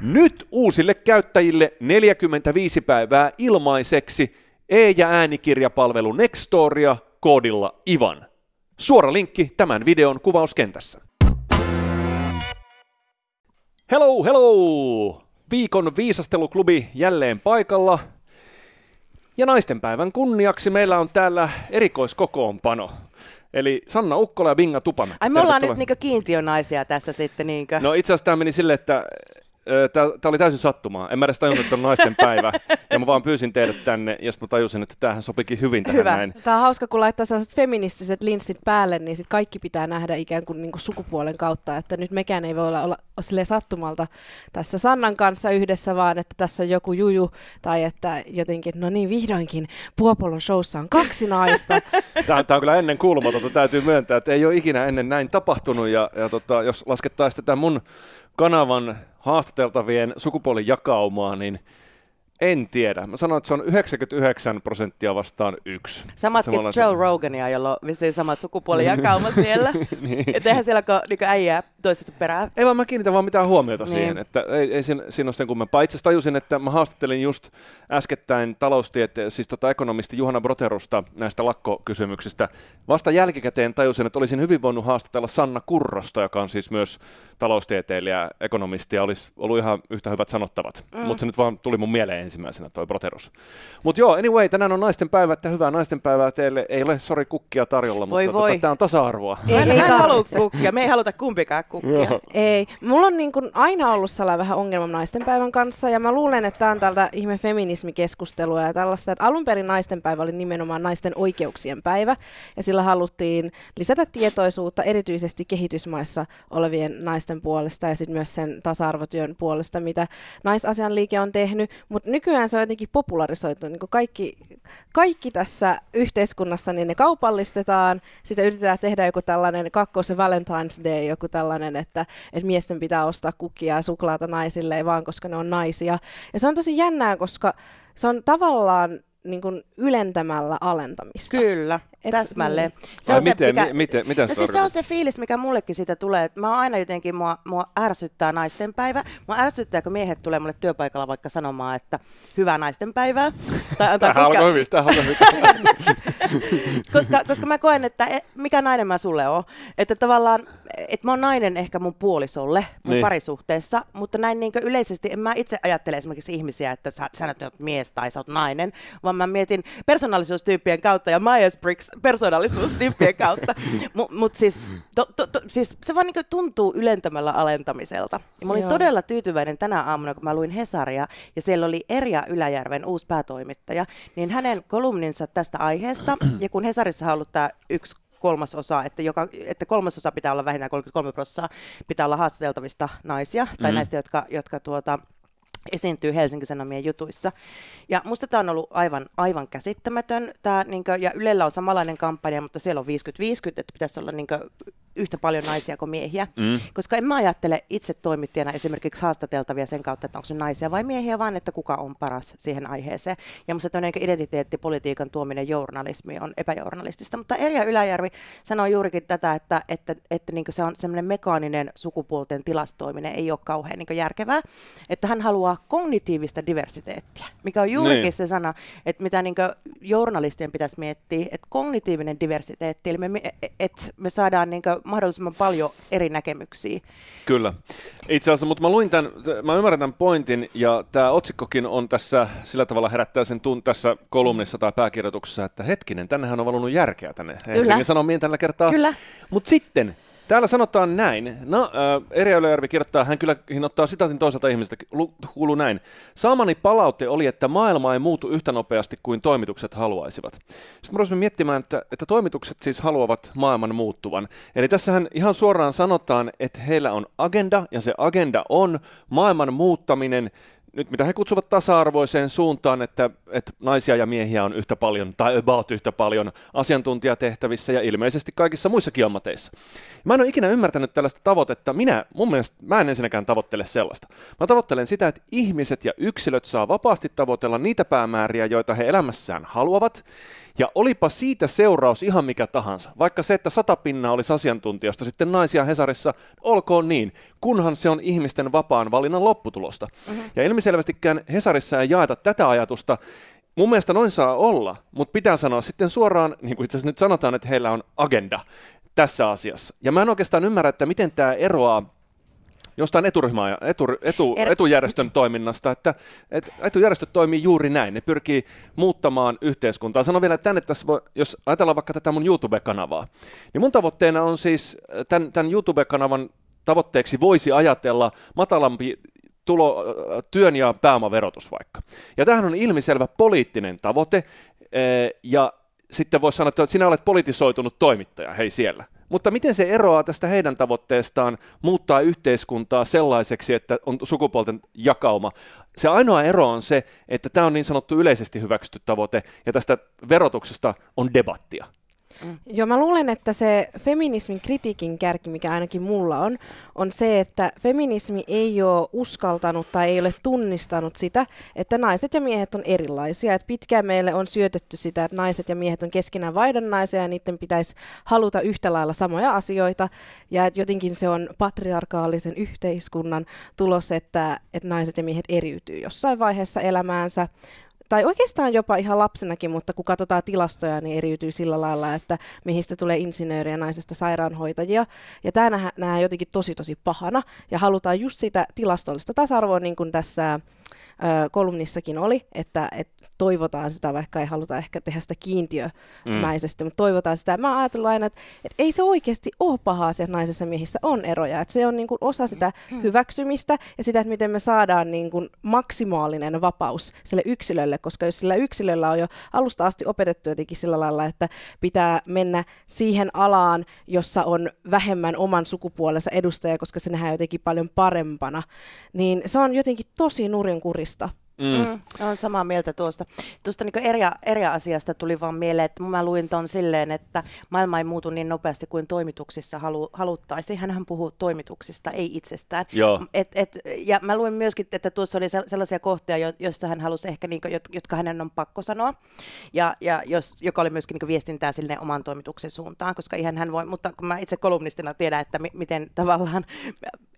Nyt uusille käyttäjille 45 päivää ilmaiseksi e- ja äänikirjapalvelu Nextoria koodilla IVAN. Suora linkki tämän videon kuvauskentässä. Hello, hello! Viikon viisasteluklubi jälleen paikalla. Ja naistenpäivän kunniaksi meillä on täällä erikoiskokoonpano. Eli Sanna Ukkola ja Binga Tupamäki. Ai me ollaan nyt niinkö kiintiönaisia tässä sitten niinkö? No itse asiassa tämä meni silleen, että Tämä oli täysin sattumaa. En mä edes tajunnut, että on naisten päivä. ja mä vaan pyysin teidät tänne, ja sitten mä tajusin, että tämähän sopikin hyvin tähän Hyvä. näin. Tämä on hauska, kun laittaa sellaiset feministiset linssit päälle, niin sit kaikki pitää nähdä ikään kuin, niin kuin sukupuolen kautta. Että nyt mekään ei voi olla, olla sille sattumalta tässä Sannan kanssa yhdessä, vaan että tässä on joku juju, tai että jotenkin, no niin, vihdoinkin Puopolon showssa on kaksi naista. tämä, tämä on kyllä ennen kuulumatonta, täytyy myöntää, että ei ole ikinä ennen näin tapahtunut. Ja, ja tota, jos laskettaisiin tätä mun kanavan haastateltavien sukupuolijakaumaa, niin en tiedä. Mä sanoin, että se on 99 prosenttia vastaan yksi. Samat kuin Joe sen... Rogania, jolla on vissiin samat sukupuolijakauma mm. siellä. niin. Että eihän siellä ole niin äijää toisessa perään. Ei vaan mä kiinnitän vaan mitään huomiota niin. siihen, että ei, ei siinä, siinä ole sen kummempaa. Itse tajusin, että mä haastattelin just äskettäin taloustieteen, siis tota ekonomisti Juhana Broterusta näistä lakkokysymyksistä. Vasta jälkikäteen tajusin, että olisin hyvin voinut haastatella Sanna Kurrosta, joka on siis myös taloustieteilijä, ekonomisti ja olisi ollut ihan yhtä hyvät sanottavat. Mm. Mutta se nyt vaan tuli mun mieleen ensimmäisenä toi Proterus. Mutta joo, anyway, tänään on naisten päivä, että hyvää naisten päivää teille. Ei ole, sori, kukkia tarjolla, voi mutta voi. Tota, tämä on tasa-arvoa. Ei, ei halua kukkia, me ei haluta kumpikaan kukkia. No. ei, mulla on niin kun aina ollut sellainen vähän ongelma naisten päivän kanssa, ja mä luulen, että tämä on tältä ihme feminismikeskustelua ja tällaista, että alun perin naisten päivä oli nimenomaan naisten oikeuksien päivä, ja sillä haluttiin lisätä tietoisuutta erityisesti kehitysmaissa olevien naisten puolesta ja sitten myös sen tasa-arvotyön puolesta, mitä naisasian liike on tehnyt, mutta nykyään se on jotenkin popularisoitu. Niin kaikki, kaikki tässä yhteiskunnassa, niin ne kaupallistetaan, sitä yritetään tehdä joku tällainen kakkosen Valentine's Day, joku tällainen, että, että miesten pitää ostaa kukia ja suklaata naisille, ei vaan koska ne on naisia. Ja se on tosi jännää, koska se on tavallaan niin kuin ylentämällä alentamista. Kyllä. Et, Täsmälleen. Niin. Se on miten, se, mikä, mi, miten, miten no se, siis se on se fiilis, mikä mullekin siitä tulee. Että mä oon aina jotenkin, mua, mua ärsyttää naistenpäivä. Mua ärsyttää, kun miehet tulee mulle työpaikalla vaikka sanomaan, että hyvää naistenpäivää. Tai antaa tähän kuinka... hyvin, alkoi hyvin. koska, koska mä koen, että e, mikä nainen mä sulle oon. Että tavallaan, että mä oon nainen ehkä mun puolisolle, mun niin. parisuhteessa, mutta näin niin yleisesti en mä itse ajattele esimerkiksi ihmisiä, että sä, sä oot mies tai sä oot nainen, vaan mä mietin persoonallisuustyyppien kautta ja Myers-Briggs persoonallisuustyyppien kautta. Mutta mut siis, siis se vaan niinku tuntuu ylentämällä alentamiselta. Ja mä olin Joo. todella tyytyväinen tänä aamuna, kun mä luin Hesaria, ja siellä oli Erja Yläjärven uusi päätoimittaja, niin hänen kolumninsa tästä aiheesta, ja kun Hesarissa on ollut tämä yksi kolmasosa, että, joka, että kolmasosa pitää olla vähintään 33 prosenttia, pitää olla haastateltavista naisia, tai mm. näistä, jotka, jotka tuota, esiintyy Helsingin Sanomien jutuissa. Ja musta tämä on ollut aivan, aivan käsittämätön. Tää, niinkö, ja Ylellä on samanlainen kampanja, mutta siellä on 50-50, että pitäisi olla niinkö, yhtä paljon naisia kuin miehiä, mm. koska en mä ajattele itse toimittajana esimerkiksi haastateltavia sen kautta, että onko se naisia vai miehiä, vaan että kuka on paras siihen aiheeseen. Ja musta tämmöinen identiteettipolitiikan tuominen journalismi on epäjournalistista, mutta Erja Yläjärvi sanoi juurikin tätä, että, että, että niin se on semmoinen mekaaninen sukupuolten tilastoiminen ei ole kauhean niin järkevää, että hän haluaa kognitiivista diversiteettiä, mikä on juurikin niin. se sana, että mitä niin journalistien pitäisi miettiä, että kognitiivinen diversiteetti, eli me, että me saadaan niin mahdollisimman paljon eri näkemyksiä. Kyllä. Itse asiassa, mutta mä luin tämän, mä ymmärrän tämän pointin, ja tämä otsikkokin on tässä sillä tavalla herättää sen tun tässä kolumnissa tai pääkirjoituksessa, että hetkinen, tännehän on valunut järkeä tänne. Kyllä. sanon tällä kertaa. Kyllä. Mutta sitten Täällä sanotaan näin. No, äh, Erja Ylöjärvi kirjoittaa, hän kyllä hän ottaa sitaatin toiselta ihmiseltä, kuuluu näin. Saamani palautte oli, että maailma ei muutu yhtä nopeasti kuin toimitukset haluaisivat. Sitten me miettimään, että, että toimitukset siis haluavat maailman muuttuvan. Eli tässähän ihan suoraan sanotaan, että heillä on agenda, ja se agenda on maailman muuttaminen nyt mitä he kutsuvat tasa-arvoiseen suuntaan, että, että naisia ja miehiä on yhtä paljon tai about yhtä paljon asiantuntijatehtävissä ja ilmeisesti kaikissa muissakin ammateissa. Mä en ole ikinä ymmärtänyt tällaista tavoitetta. Minä, mun mielestä, mä en ensinnäkään tavoittele sellaista. Mä tavoittelen sitä, että ihmiset ja yksilöt saa vapaasti tavoitella niitä päämääriä, joita he elämässään haluavat, ja olipa siitä seuraus ihan mikä tahansa, vaikka se, että sata pinnaa olisi asiantuntijasta sitten naisia Hesarissa, olkoon niin, kunhan se on ihmisten vapaan valinnan lopputulosta. Mm-hmm. Ja ilmiselvästikään Hesarissa ei jaeta tätä ajatusta, Mun mielestä noin saa olla, mutta pitää sanoa sitten suoraan, niin kuin itse asiassa nyt sanotaan, että heillä on agenda tässä asiassa. Ja mä en oikeastaan ymmärrä, että miten tämä eroaa jostain eturyhmää, etu, er... etujärjestön toiminnasta, että et, etujärjestöt toimii juuri näin. Ne pyrkii muuttamaan yhteiskuntaa. Sanon vielä tänne, tässä voi, jos ajatellaan vaikka tätä mun YouTube-kanavaa, niin mun tavoitteena on siis äh, tämän, tämän YouTube-kanavan tavoitteeksi voisi ajatella matalampi tulo, äh, työn ja pääomaverotus vaikka. Ja tämähän on ilmiselvä poliittinen tavoite, äh, ja sitten voisi sanoa, että sinä olet politisoitunut toimittaja, hei siellä. Mutta miten se eroaa tästä heidän tavoitteestaan muuttaa yhteiskuntaa sellaiseksi, että on sukupuolten jakauma? Se ainoa ero on se, että tämä on niin sanottu yleisesti hyväksytty tavoite, ja tästä verotuksesta on debattia. Mm. Joo, mä luulen, että se feminismin kritiikin kärki, mikä ainakin mulla on, on se, että feminismi ei ole uskaltanut tai ei ole tunnistanut sitä, että naiset ja miehet on erilaisia. Et pitkään meille on syötetty sitä, että naiset ja miehet on keskenään vaihdannaisia ja niiden pitäisi haluta yhtä lailla samoja asioita. Ja että jotenkin se on patriarkaalisen yhteiskunnan tulos, että, että naiset ja miehet eriytyy jossain vaiheessa elämäänsä tai oikeastaan jopa ihan lapsenakin, mutta kun katsotaan tilastoja, niin eriytyy sillä lailla, että miehistä tulee insinööriä, naisesta sairaanhoitajia. Ja tämä nähdään jotenkin tosi tosi pahana ja halutaan just sitä tilastollista tasa-arvoa, niin kuin tässä kolumnissakin oli, että, että toivotaan sitä, vaikka ei haluta ehkä tehdä sitä kiintiömäisesti, mm. mutta toivotaan sitä. Mä ajattelin aina, että, että ei se oikeasti ole paha asia, että naisessa miehissä on eroja. Että se on niin kuin osa sitä hyväksymistä ja sitä, että miten me saadaan niin kuin maksimaalinen vapaus sille yksilölle, koska jos sillä yksilöllä on jo alusta asti opetettu jotenkin sillä lailla, että pitää mennä siihen alaan, jossa on vähemmän oman sukupuolensa edustaja, koska se nähdään jotenkin paljon parempana, niin se on jotenkin tosi nurinkurista mahdollista. Mm. Mm, olen samaa mieltä tuosta. Tuosta niin eri, eri asiasta tuli vaan mieleen, että mä luin ton silleen, että maailma ei muutu niin nopeasti kuin toimituksissa halu, haluttaisiin. Hänhän puhuu toimituksista, ei itsestään. Joo. Et, et, ja mä luin myöskin, että tuossa oli sellaisia kohtia, jo, joista hän halusi ehkä, niin kuin, jotka hänen on pakko sanoa, ja, ja jos, joka oli myöskin niin viestintää silleen oman toimituksen suuntaan, koska ihan hän voi, mutta kun mä itse kolumnistina tiedän, että mi, miten tavallaan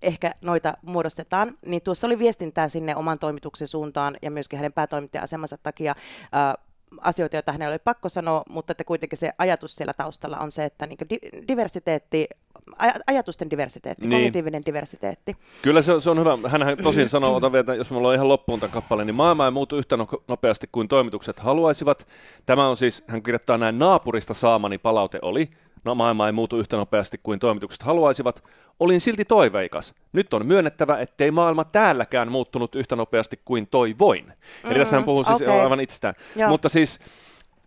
ehkä noita muodostetaan, niin tuossa oli viestintää sinne oman toimituksen suuntaan ja myöskin hänen päätoimittaja-asemansa takia äh, asioita, joita hänellä oli pakko sanoa, mutta että kuitenkin se ajatus siellä taustalla on se, että niin diversiteetti, aj- ajatusten diversiteetti, niin. kognitiivinen diversiteetti. Kyllä se on, se on hyvä. Hänhän tosin sanoo, otan vielä, jos me ollaan ihan loppuun tämän kappaleen, niin maailma ei muutu yhtä no-, nopeasti kuin toimitukset haluaisivat. Tämä on siis, hän kirjoittaa näin, naapurista saamani palaute oli – No maailma ei muutu yhtä nopeasti kuin toimitukset haluaisivat. Olin silti toiveikas. Nyt on myönnettävä, ettei maailma täälläkään muuttunut yhtä nopeasti kuin toivoin. Mm, Eli mm-hmm. tässä puhun siis okay. aivan itsestään. Joo. Mutta siis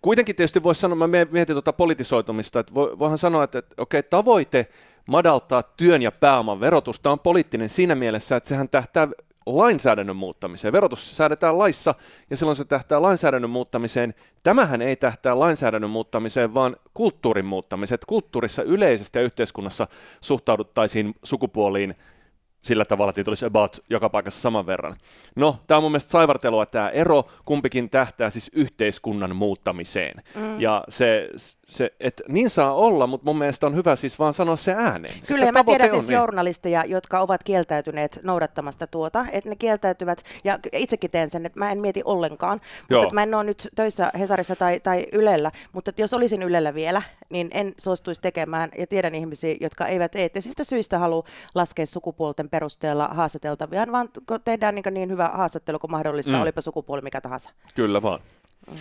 kuitenkin tietysti voisi sanoa, mä mietin tuota politisoitumista, että voihan sanoa, että, että okei, okay, tavoite madaltaa työn ja pääoman verotusta on poliittinen siinä mielessä, että sehän tähtää lainsäädännön muuttamiseen. Verotus säädetään laissa ja silloin se tähtää lainsäädännön muuttamiseen. Tämähän ei tähtää lainsäädännön muuttamiseen, vaan kulttuurin muuttamiseen. Kulttuurissa yleisesti ja yhteiskunnassa suhtauduttaisiin sukupuoliin – sillä tavalla, että niitä olisi about joka paikassa saman verran. No, tämä on mun mielestä saivartelua tämä ero, kumpikin tähtää siis yhteiskunnan muuttamiseen. Mm. Ja se, se että niin saa olla, mutta mun mielestä on hyvä siis vaan sanoa se ääneen. Kyllä, ja mä tiedän siis niin. journalisteja, jotka ovat kieltäytyneet noudattamasta tuota, että ne kieltäytyvät, ja itsekin teen sen, että mä en mieti ollenkaan, mutta mä en ole nyt töissä Hesarissa tai, tai Ylellä, mutta jos olisin Ylellä vielä, niin en suostuisi tekemään ja tiedän ihmisiä, jotka eivät eettisistä syistä halua laskea sukupuolten perusteella haastateltavia, vaan tehdään niin, niin hyvä haastattelu kuin mahdollista, mm. olipa sukupuoli mikä tahansa. Kyllä vaan. Mm.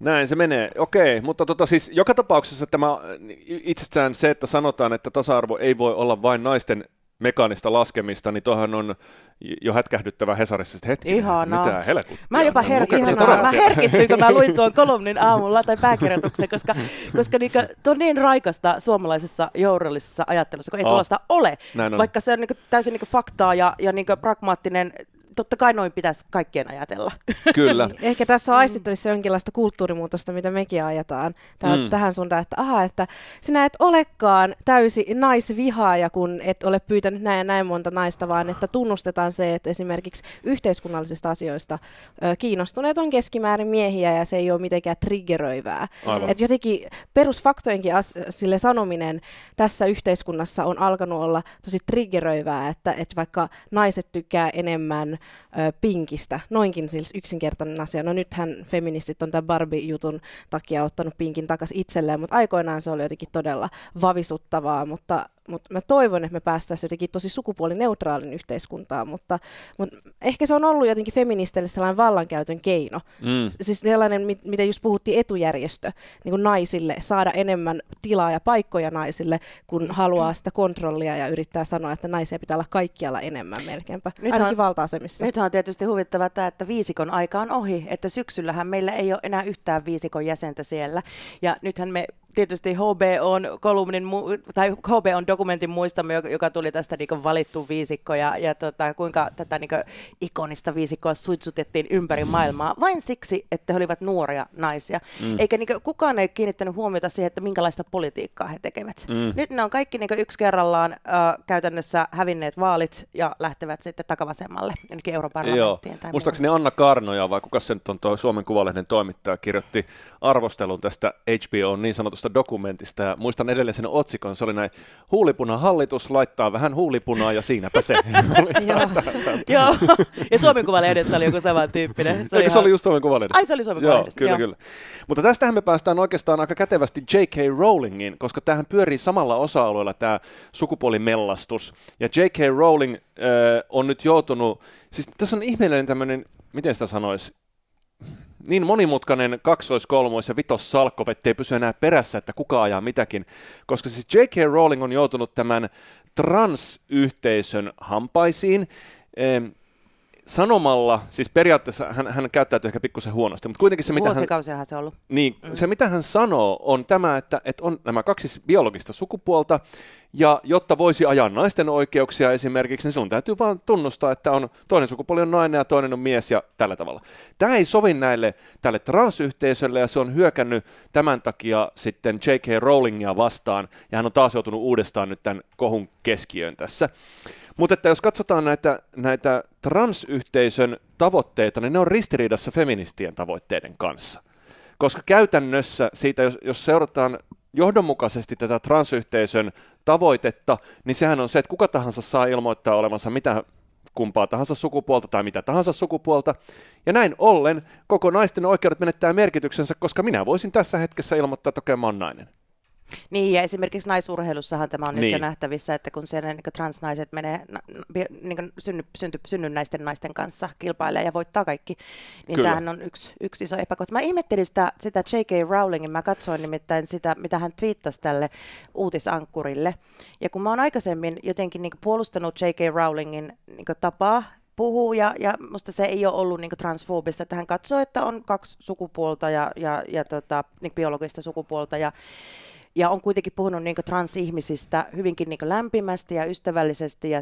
Näin se menee. Okei, mutta tota siis joka tapauksessa tämä äh, itsestään se, että sanotaan, että tasa-arvo ei voi olla vain naisten mekaanista laskemista, niin tuohan on jo hätkähdyttävä Hesarissa sitten hetki. Ihanaa. Mitä helkuttia. Mä jopa her- ihanaa. mä herkistyin, kun mä luin tuon kolumnin aamulla tai pääkirjoituksen, koska, koska niinku, tuo on niin raikasta suomalaisessa journalistisessa ajattelussa, kun ei oh. tuollaista ole. Näin on. Vaikka se on niinku täysin niinku faktaa ja, ja niinku pragmaattinen totta kai noin pitäisi kaikkien ajatella. Kyllä. Ehkä tässä on aistittavissa jonkinlaista kulttuurimuutosta, mitä mekin ajetaan Tää, mm. tähän suuntaan, että aha, että sinä et olekaan täysi naisvihaaja, kun et ole pyytänyt näin ja näin monta naista, vaan että tunnustetaan se, että esimerkiksi yhteiskunnallisista asioista ö, kiinnostuneet on keskimäärin miehiä ja se ei ole mitenkään triggeröivää. Että Et jotenkin perusfaktojenkin as- sille sanominen tässä yhteiskunnassa on alkanut olla tosi triggeröivää, että, että vaikka naiset tykkää enemmän ö, pinkistä, noinkin siis yksinkertainen asia. No nythän feministit on tämän Barbie-jutun takia ottanut pinkin takaisin itselleen, mutta aikoinaan se oli jotenkin todella vavisuttavaa, mutta mutta mä toivon, että me päästäisiin jotenkin tosi sukupuolineutraalin yhteiskuntaan, mutta, mutta ehkä se on ollut jotenkin feministeille sellainen vallankäytön keino. Mm. Siis sellainen, mit, mitä just puhuttiin etujärjestö niin kuin naisille, saada enemmän tilaa ja paikkoja naisille, kun haluaa sitä kontrollia ja yrittää sanoa, että naisia pitää olla kaikkialla enemmän melkeinpä, nyt ainakin valta-asemissa. Nyt on tietysti huvittava tämä, että viisikon aika on ohi, että syksyllähän meillä ei ole enää yhtään viisikon jäsentä siellä, ja nythän me tietysti HB on kolumnin, tai HB on dokumentin muistamme, joka tuli tästä niin valittu viisikko ja, ja tota, kuinka tätä niin ikonista viisikkoa suitsutettiin ympäri maailmaa vain siksi, että he olivat nuoria naisia. Mm. Eikä niin kuin, kukaan ei kiinnittänyt huomiota siihen, että minkälaista politiikkaa he tekevät. Mm. Nyt ne on kaikki niin yksi kerrallaan äh, käytännössä hävinneet vaalit ja lähtevät sitten takavasemmalle, jonnekin Euroopan Joo. Muistaakseni Anna Karnoja, vai kuka se nyt on tuo Suomen Kuvalehden toimittaja, kirjoitti arvostelun tästä HBO niin sanotusta tuosta dokumentista ja muistan edelleen sen otsikon. Se oli näin, huulipuna hallitus laittaa vähän huulipunaa ja siinäpä se. Joo, ja Suomen Kuvalehdessä oli joku sama tyyppinen. Se oli, se oli just Suomen Kuvalehdessä? Ai se oli Suomen Joo, kyllä, kyllä. Mutta tästähän me päästään oikeastaan aika kätevästi J.K. Rowlingin, koska tähän pyörii samalla osa-alueella tämä sukupuolimellastus. Ja J.K. Rowling äh, on nyt joutunut, siis tässä on ihmeellinen tämmöinen, miten sitä sanoisi, niin monimutkainen kolmois- ja vitos salkko, ettei pysy enää perässä, että kuka ajaa mitäkin, koska siis J.K. Rowling on joutunut tämän transyhteisön hampaisiin, sanomalla, siis periaatteessa hän, hän käyttäytyy ehkä pikkusen huonosti, mutta kuitenkin se mitä hän... se ollut. Niin, mm. se mitä hän sanoo on tämä, että, että on nämä kaksi biologista sukupuolta, ja jotta voisi ajaa naisten oikeuksia esimerkiksi, niin sun täytyy vaan tunnustaa, että on toinen sukupuoli on nainen ja toinen on mies ja tällä tavalla. Tämä ei sovi näille tälle transyhteisölle ja se on hyökännyt tämän takia sitten J.K. Rowlingia vastaan ja hän on taas joutunut uudestaan nyt tämän kohun keskiöön tässä. Mutta että jos katsotaan näitä, näitä transyhteisön tavoitteita, niin ne on ristiriidassa feministien tavoitteiden kanssa. Koska käytännössä siitä, jos, jos seurataan johdonmukaisesti tätä transyhteisön tavoitetta, niin sehän on se, että kuka tahansa saa ilmoittaa olevansa mitä kumpaa tahansa sukupuolta tai mitä tahansa sukupuolta. Ja näin ollen koko naisten oikeudet menettää merkityksensä, koska minä voisin tässä hetkessä ilmoittaa, että okei, okay, mä oon nainen. Niin, ja esimerkiksi naisurheilussahan tämä on niin. nyt nähtävissä, että kun siellä niin transnaiset menee niin synny, synty, synnynnäisten naisten kanssa kilpailee ja voittaa kaikki, niin Kyllä. tämähän on yksi, yksi iso epäkohta. Mä ihmettelin sitä, sitä J.K. Rowlingin, mä katsoin nimittäin sitä, mitä hän twiittasi tälle uutisankkurille. Ja kun mä oon aikaisemmin jotenkin niin puolustanut J.K. Rowlingin niin tapaa puhuu ja, ja musta se ei ole ollut niin transfoobista, että hän katsoo, että on kaksi sukupuolta ja, ja, ja tota, niin biologista sukupuolta ja ja on kuitenkin puhunut niin transihmisistä hyvinkin niin lämpimästi ja ystävällisesti ja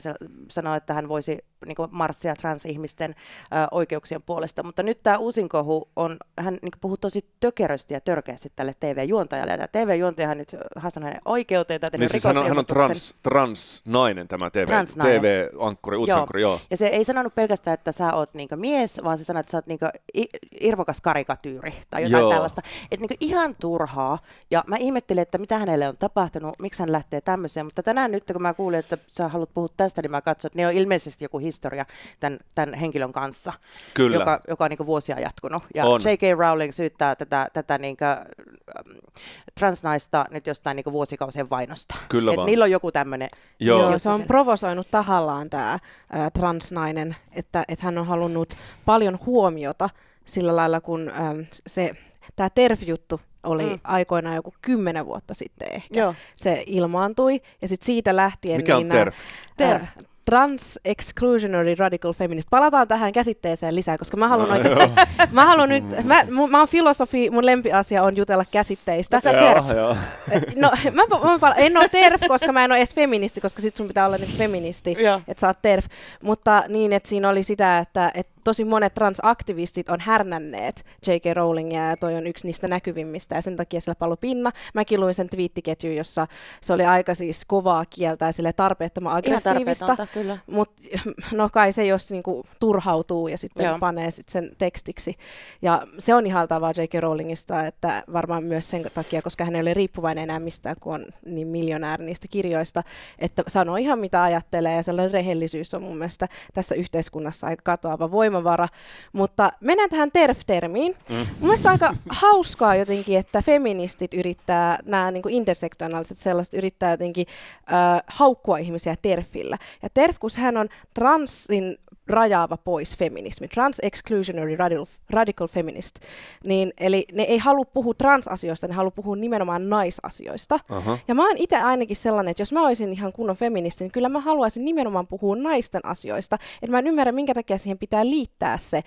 sanoi, että hän voisi niin kuin marssia transihmisten ää, oikeuksien puolesta. Mutta nyt tämä uusin kohu on, hän niin puhuu tosi tökerösti ja törkeästi tälle TV-juontajalle. Ja tämä TV-juontaja nyt haastan hänen oikeuteen. Tai niin siis hän on, hän on trans, transnainen tämä TV, transnainen. TV-ankkuri, uutisankkuri, joo. joo. Ja se ei sanonut pelkästään, että sä oot niin mies, vaan se sanoi, että sä oot niin irvokas karikatyyri tai jotain joo. tällaista. Että niin ihan turhaa. Ja mä ihmettelin, että mitä hänelle on tapahtunut, miksi hän lähtee tämmöiseen. Mutta tänään nyt, kun mä kuulin, että sä haluat puhua tästä, niin mä katsoin, että ne on ilmeisesti joku his- historia tämän, tämän henkilön kanssa, Kyllä. joka, joka on niin vuosia jatkunut. Ja on. J.K. Rowling syyttää tätä, tätä niin kuin, transnaista nyt jostain niin vuosikausien vainosta. Kyllä Et vaan. Niillä on joku tämmöinen. Joo. Joo, se on provosoinut tahallaan tämä transnainen, että että hän on halunnut paljon huomiota sillä lailla, kun ähm, se, tämä TERF-juttu oli mm. aikoinaan joku kymmenen vuotta sitten ehkä. Joo. Se ilmaantui ja sitten siitä lähtien... Mikä on niin TERF? Nämä, TERF. Äh, trans-exclusionary radical feminist. Palataan tähän käsitteeseen lisää, koska mä haluan no, oikeasti, mä haluan nyt, mä, mä, mä oon filosofi, mun lempiasia on jutella käsitteistä. Sä terf? No, mä, mä, mä, en ole terf, koska mä en ole edes feministi, koska sit sun pitää olla niin feministi, että sä oot terf. Mutta niin, että siinä oli sitä, että, että tosi monet transaktivistit on härnänneet J.K. Rowlingia ja toi on yksi niistä näkyvimmistä ja sen takia siellä palo pinna. Mäkin luin sen twiittiketju, jossa se oli aika siis kovaa kieltä ja sille tarpeettoman aggressiivista. Mutta no kai se, jos niinku turhautuu ja sitten Joo. panee sit sen tekstiksi. Ja se on ihaltavaa J.K. Rowlingista, että varmaan myös sen takia, koska hän ei ole riippuvainen enää mistään, kun on niin miljonääri niistä kirjoista, että sanoo ihan mitä ajattelee ja sellainen rehellisyys on mun mielestä tässä yhteiskunnassa aika katoava voima voimavara. Mutta mennään tähän TERF-termiin. Mm. Mun aika hauskaa jotenkin, että feministit yrittää, nämä niin intersektionaaliset sellaiset yrittää jotenkin äh, haukkua ihmisiä TERFillä. Ja TERF, kun hän on transin rajaava pois feminismi, trans-exclusionary radical, radical feminist, niin eli ne ei halua puhua transasioista, ne haluaa puhua nimenomaan naisasioista. Aha. Ja mä oon itse ainakin sellainen, että jos mä olisin ihan kunnon feministi, niin kyllä mä haluaisin nimenomaan puhua naisten asioista. Että mä en ymmärrä, minkä takia siihen pitää liittää se ö,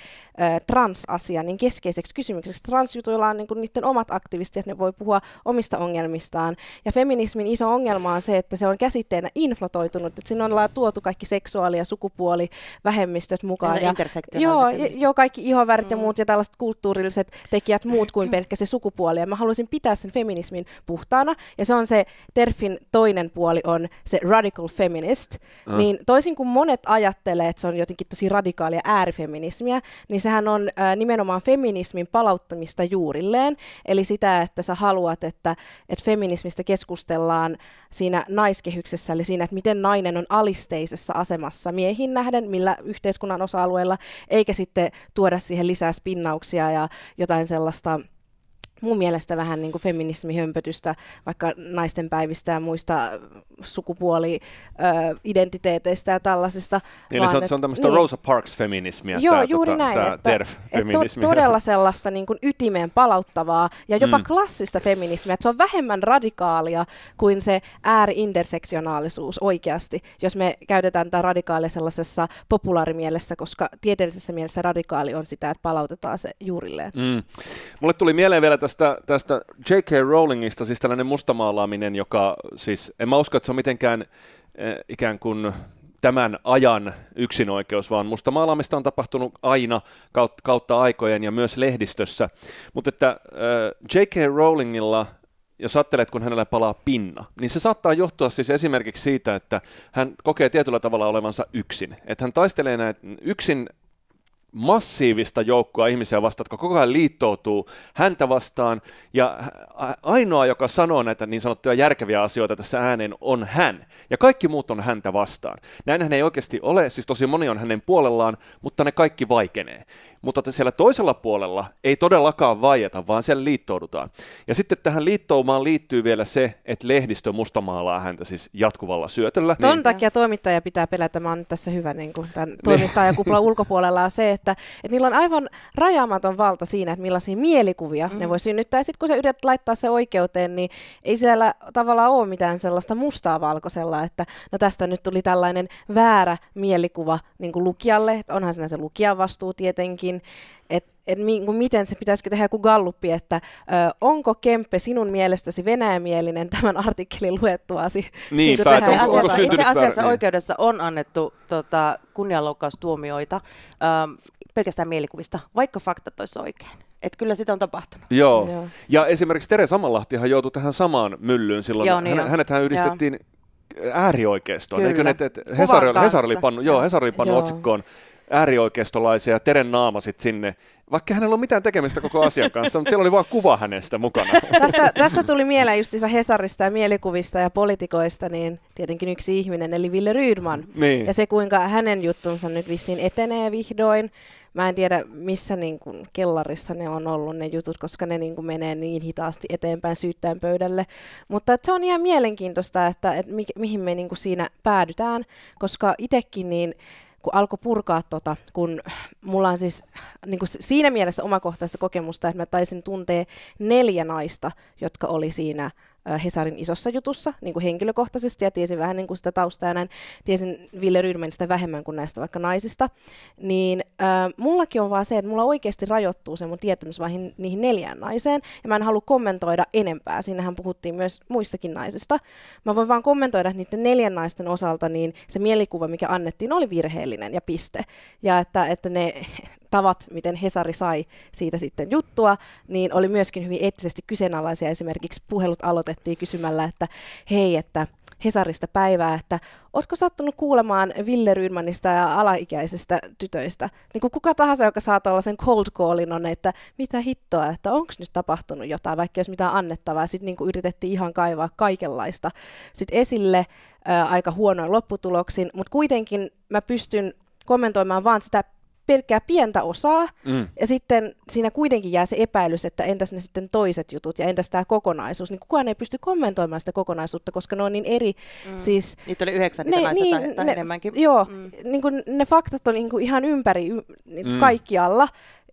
transasia niin keskeiseksi kysymykseksi. Transjutuilla on niin kuin niiden omat aktivistit, ne voi puhua omista ongelmistaan. Ja feminismin iso ongelma on se, että se on käsitteenä inflatoitunut, että sinne on tuotu kaikki seksuaali ja sukupuoli, vähemmän vähemmistöt mukaan. Niin, no, ja, joo, joo, kaikki ihonvärit mm. ja muut ja tällaiset kulttuurilliset tekijät muut kuin mm. pelkkä se sukupuoli. Ja mä haluaisin pitää sen feminismin puhtaana. Ja se on se TERFin toinen puoli on se radical feminist. Mm. Niin toisin kuin monet ajattelee, että se on jotenkin tosi radikaalia äärifeminismiä, niin sehän on äh, nimenomaan feminismin palauttamista juurilleen. Eli sitä, että sä haluat, että, että feminismistä keskustellaan siinä naiskehyksessä, eli siinä, että miten nainen on alisteisessa asemassa miehiin nähden, millä yhteiskunnan osa-alueilla, eikä sitten tuoda siihen lisää spinnauksia ja jotain sellaista mun mielestä vähän niin kuin feminismihömpötystä, vaikka naisten päivistä ja muista sukupuoli-identiteeteistä ja tällaisista. Niin, eli vaan, se on, että, se on tämmöistä niin, Rosa Parks-feminismiä. Joo, tämä, juuri tota, näin. Tämä että, että to, todella sellaista niin kuin ytimeen palauttavaa ja jopa mm. klassista feminismiä. Että se on vähemmän radikaalia kuin se ääriintersektionaalisuus oikeasti, jos me käytetään tätä radikaalia sellaisessa populaarimielessä, koska tieteellisessä mielessä radikaali on sitä, että palautetaan se juurilleen. Mm. Mulle tuli mieleen vielä tästä, tästä J.K. Rowlingista, siis tällainen mustamaalaaminen, joka siis, en mä usko, että se on mitenkään eh, ikään kuin tämän ajan yksinoikeus, vaan mustamaalaamista on tapahtunut aina kautta, kautta aikojen ja myös lehdistössä. Mutta että eh, J.K. Rowlingilla jos ajattelet, kun hänellä palaa pinna, niin se saattaa johtua siis esimerkiksi siitä, että hän kokee tietyllä tavalla olevansa yksin. Että hän taistelee näitä yksin massiivista joukkoa ihmisiä vastaan, jotka koko ajan liittoutuu häntä vastaan, ja ainoa, joka sanoo näitä niin sanottuja järkeviä asioita tässä ääneen, on hän, ja kaikki muut on häntä vastaan. Näinhän ei oikeasti ole, siis tosi moni on hänen puolellaan, mutta ne kaikki vaikenee. Mutta siellä toisella puolella ei todellakaan vaieta, vaan siellä liittoudutaan. Ja sitten tähän liittoumaan liittyy vielä se, että lehdistö mustamaalaa häntä siis jatkuvalla syötöllä. Ton niin. takia toimittaja pitää pelätä, mä oon nyt tässä hyvä, niin kuin tämän niin. toimittajakuplan ulkopuolella on se, että että, että niillä on aivan rajaamaton valta siinä, että millaisia mielikuvia mm. ne voi synnyttää. Ja sitten kun sä yrität laittaa se oikeuteen, niin ei siellä tavallaan ole mitään sellaista mustaa valkoisella, että no tästä nyt tuli tällainen väärä mielikuva niin kuin lukijalle, että onhan siinä se lukijan vastuu tietenkin, että et, mi, miten se pitäisikö tehdä joku galluppi, että ö, onko Kemppe sinun mielestäsi venäjämielinen tämän artikkelin luettuasi? Niin, niin tai itse asiassa, itse asiassa oikeudessa on annettu tota, kunnianloukkaustuomioita. Ö, pelkästään mielikuvista, vaikka faktat olisi oikein. Et kyllä sitä on tapahtunut. Joo. Joo. Ja esimerkiksi Tere Samanlahtihan joutui tähän samaan myllyyn silloin. Joo, niin Hän, hänethän yhdistettiin joo. äärioikeistoon. Kyllä. Eikö ne, et, Hesari, oli, oli pannut, joo, Hesari oli pannut joo. otsikkoon äärioikeistolaisia ja Teren naama sit sinne, vaikka hänellä on mitään tekemistä koko asian kanssa, mutta siellä oli vain kuva hänestä mukana. tästä, tästä tuli mieleen just Hesarista ja mielikuvista ja politikoista, niin tietenkin yksi ihminen, eli Ville Rydman. Niin. Ja se, kuinka hänen juttunsa nyt vissiin etenee vihdoin, mä en tiedä missä niin kuin kellarissa ne on ollut ne jutut, koska ne niin kuin menee niin hitaasti eteenpäin syyttäjän pöydälle. Mutta että se on ihan mielenkiintoista, että, että mi- mihin me niin kuin siinä päädytään, koska itsekin niin kun alkoi purkaa tota, kun mulla on siis niin kuin siinä mielessä omakohtaista kokemusta, että mä taisin tuntea neljä naista, jotka oli siinä – Hesarin isossa jutussa niin kuin henkilökohtaisesti ja tiesin vähän niin kuin sitä taustaa ja näin. Tiesin Ville Rydmanista vähemmän kuin näistä vaikka naisista. Niin äh, mullakin on vaan se, että mulla oikeasti rajoittuu se mun tietämys vain niihin neljään naiseen ja mä en halua kommentoida enempää. Siinähän puhuttiin myös muistakin naisista. Mä voin vaan kommentoida, että niiden neljän naisten osalta niin se mielikuva, mikä annettiin, oli virheellinen ja piste. Ja että, että ne tavat, miten Hesari sai siitä sitten juttua, niin oli myöskin hyvin eettisesti kyseenalaisia. Esimerkiksi puhelut aloitettiin soitettiin kysymällä, että hei, että Hesarista päivää, että ootko sattunut kuulemaan Ville Rydmanista ja alaikäisistä tytöistä? Niin kuin kuka tahansa, joka saa sen cold callin on, että mitä hittoa, että onko nyt tapahtunut jotain, vaikka jos mitään annettavaa. Sitten niin kuin yritettiin ihan kaivaa kaikenlaista sitten esille ää, aika huonoin lopputuloksin, mutta kuitenkin mä pystyn kommentoimaan vaan sitä pelkkää pientä osaa, mm. ja sitten siinä kuitenkin jää se epäilys, että entäs ne sitten toiset jutut ja entäs tämä kokonaisuus, niin kukaan ei pysty kommentoimaan sitä kokonaisuutta, koska ne on niin eri. Mm. Siis, Niitä oli yhdeksän ne, niitä niin, tai, tai ne, enemmänkin. Joo, mm. niin kuin ne faktat on niin kuin ihan ympäri niin kuin mm. kaikkialla,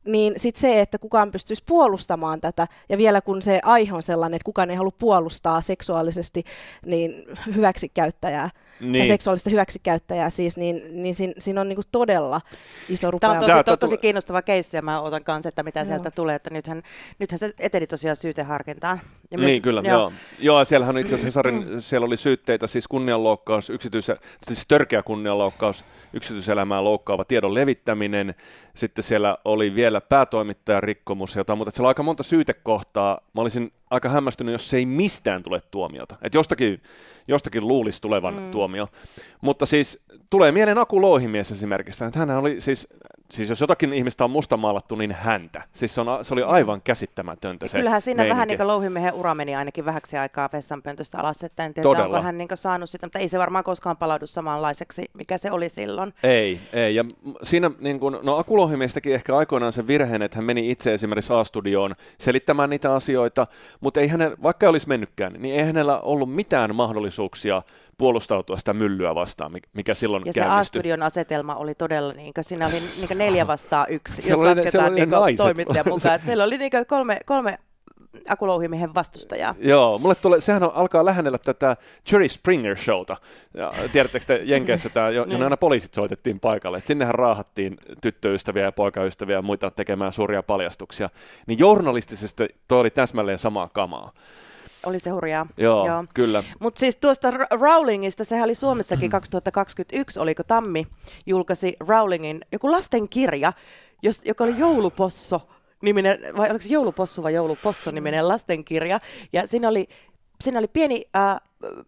niin sitten se, että kukaan pystyisi puolustamaan tätä, ja vielä kun se aihe on sellainen, että kukaan ei halua puolustaa seksuaalisesti niin hyväksikäyttäjää, niin. ja seksuaalista hyväksikäyttäjää siis, niin, niin siinä, siinä on niin kuin todella iso rupea. Tämä on tosi, Tämä tosi kiinnostava keissi, ja mä otan kanssa, että mitä joo. sieltä tulee, että nythän, nythän se eteni tosiaan syyteharkintaan. Ja myös, niin, kyllä, joo. joo. Joo, siellähän itse asiassa Hesarin, mm. siellä oli syytteitä, siis kunnianloukkaus, yksityis- siis törkeä kunnianloukkaus, yksityiselämää loukkaava tiedon levittäminen, sitten siellä oli vielä vielä päätoimittajan rikkomus, jota, mutta siellä on aika monta syytekohtaa. Mä olisin aika hämmästynyt, jos se ei mistään tule tuomiota. Että jostakin, jostakin luulisi tulevan mm. tuomio. Mutta siis tulee mieleen Aku Louhimies esimerkiksi. Että hän oli siis Siis jos jotakin ihmistä on maalattu, niin häntä. Siis se, on, se oli aivan käsittämätöntä se Kyllähän siinä meininki. vähän niin kuin louhimiehen ura meni ainakin vähäksi aikaa vessanpöntöstä alas, että en tiedä, Todella. onko hän niin saanut sitä, mutta ei se varmaan koskaan palaudu samanlaiseksi, mikä se oli silloin. Ei, ei. Ja siinä, niin kuin, no Akulohimies teki ehkä aikoinaan sen virheen, että hän meni itse esimerkiksi A-studioon selittämään niitä asioita, mutta ei hänellä, vaikka ei olisi mennytkään, niin ei hänellä ollut mitään mahdollisuuksia puolustautua sitä myllyä vastaan, mikä silloin ja käynnistyi. Ja se asetelma oli todella, niin kuin, siinä oli niin kuin neljä vastaan yksi, siellä jos oli, lasketaan niin kuin, toimittajan mukaan. Että siellä oli niin kuin, kolme, kolme akulouhimiehen vastustajaa. Joo, mulle tulee, sehän on, alkaa lähennellä tätä Jerry Springer showta. Ja, tiedättekö te Jenkeissä, tämä, jo, niin. jonne aina poliisit soitettiin paikalle. Et sinnehän raahattiin tyttöystäviä ja poikaystäviä ja muita tekemään suuria paljastuksia. Niin journalistisesti toi oli täsmälleen samaa kamaa oli se hurjaa. Joo, Joo. kyllä. Mutta siis tuosta Rowlingista, sehän oli Suomessakin 2021, oliko Tammi, julkaisi Rowlingin joku lastenkirja, jos, joka oli joulupossu, niminen, vai oliko se joulupossu vai joulupossu niminen lastenkirja, ja siinä oli, siinä oli pieni, äh,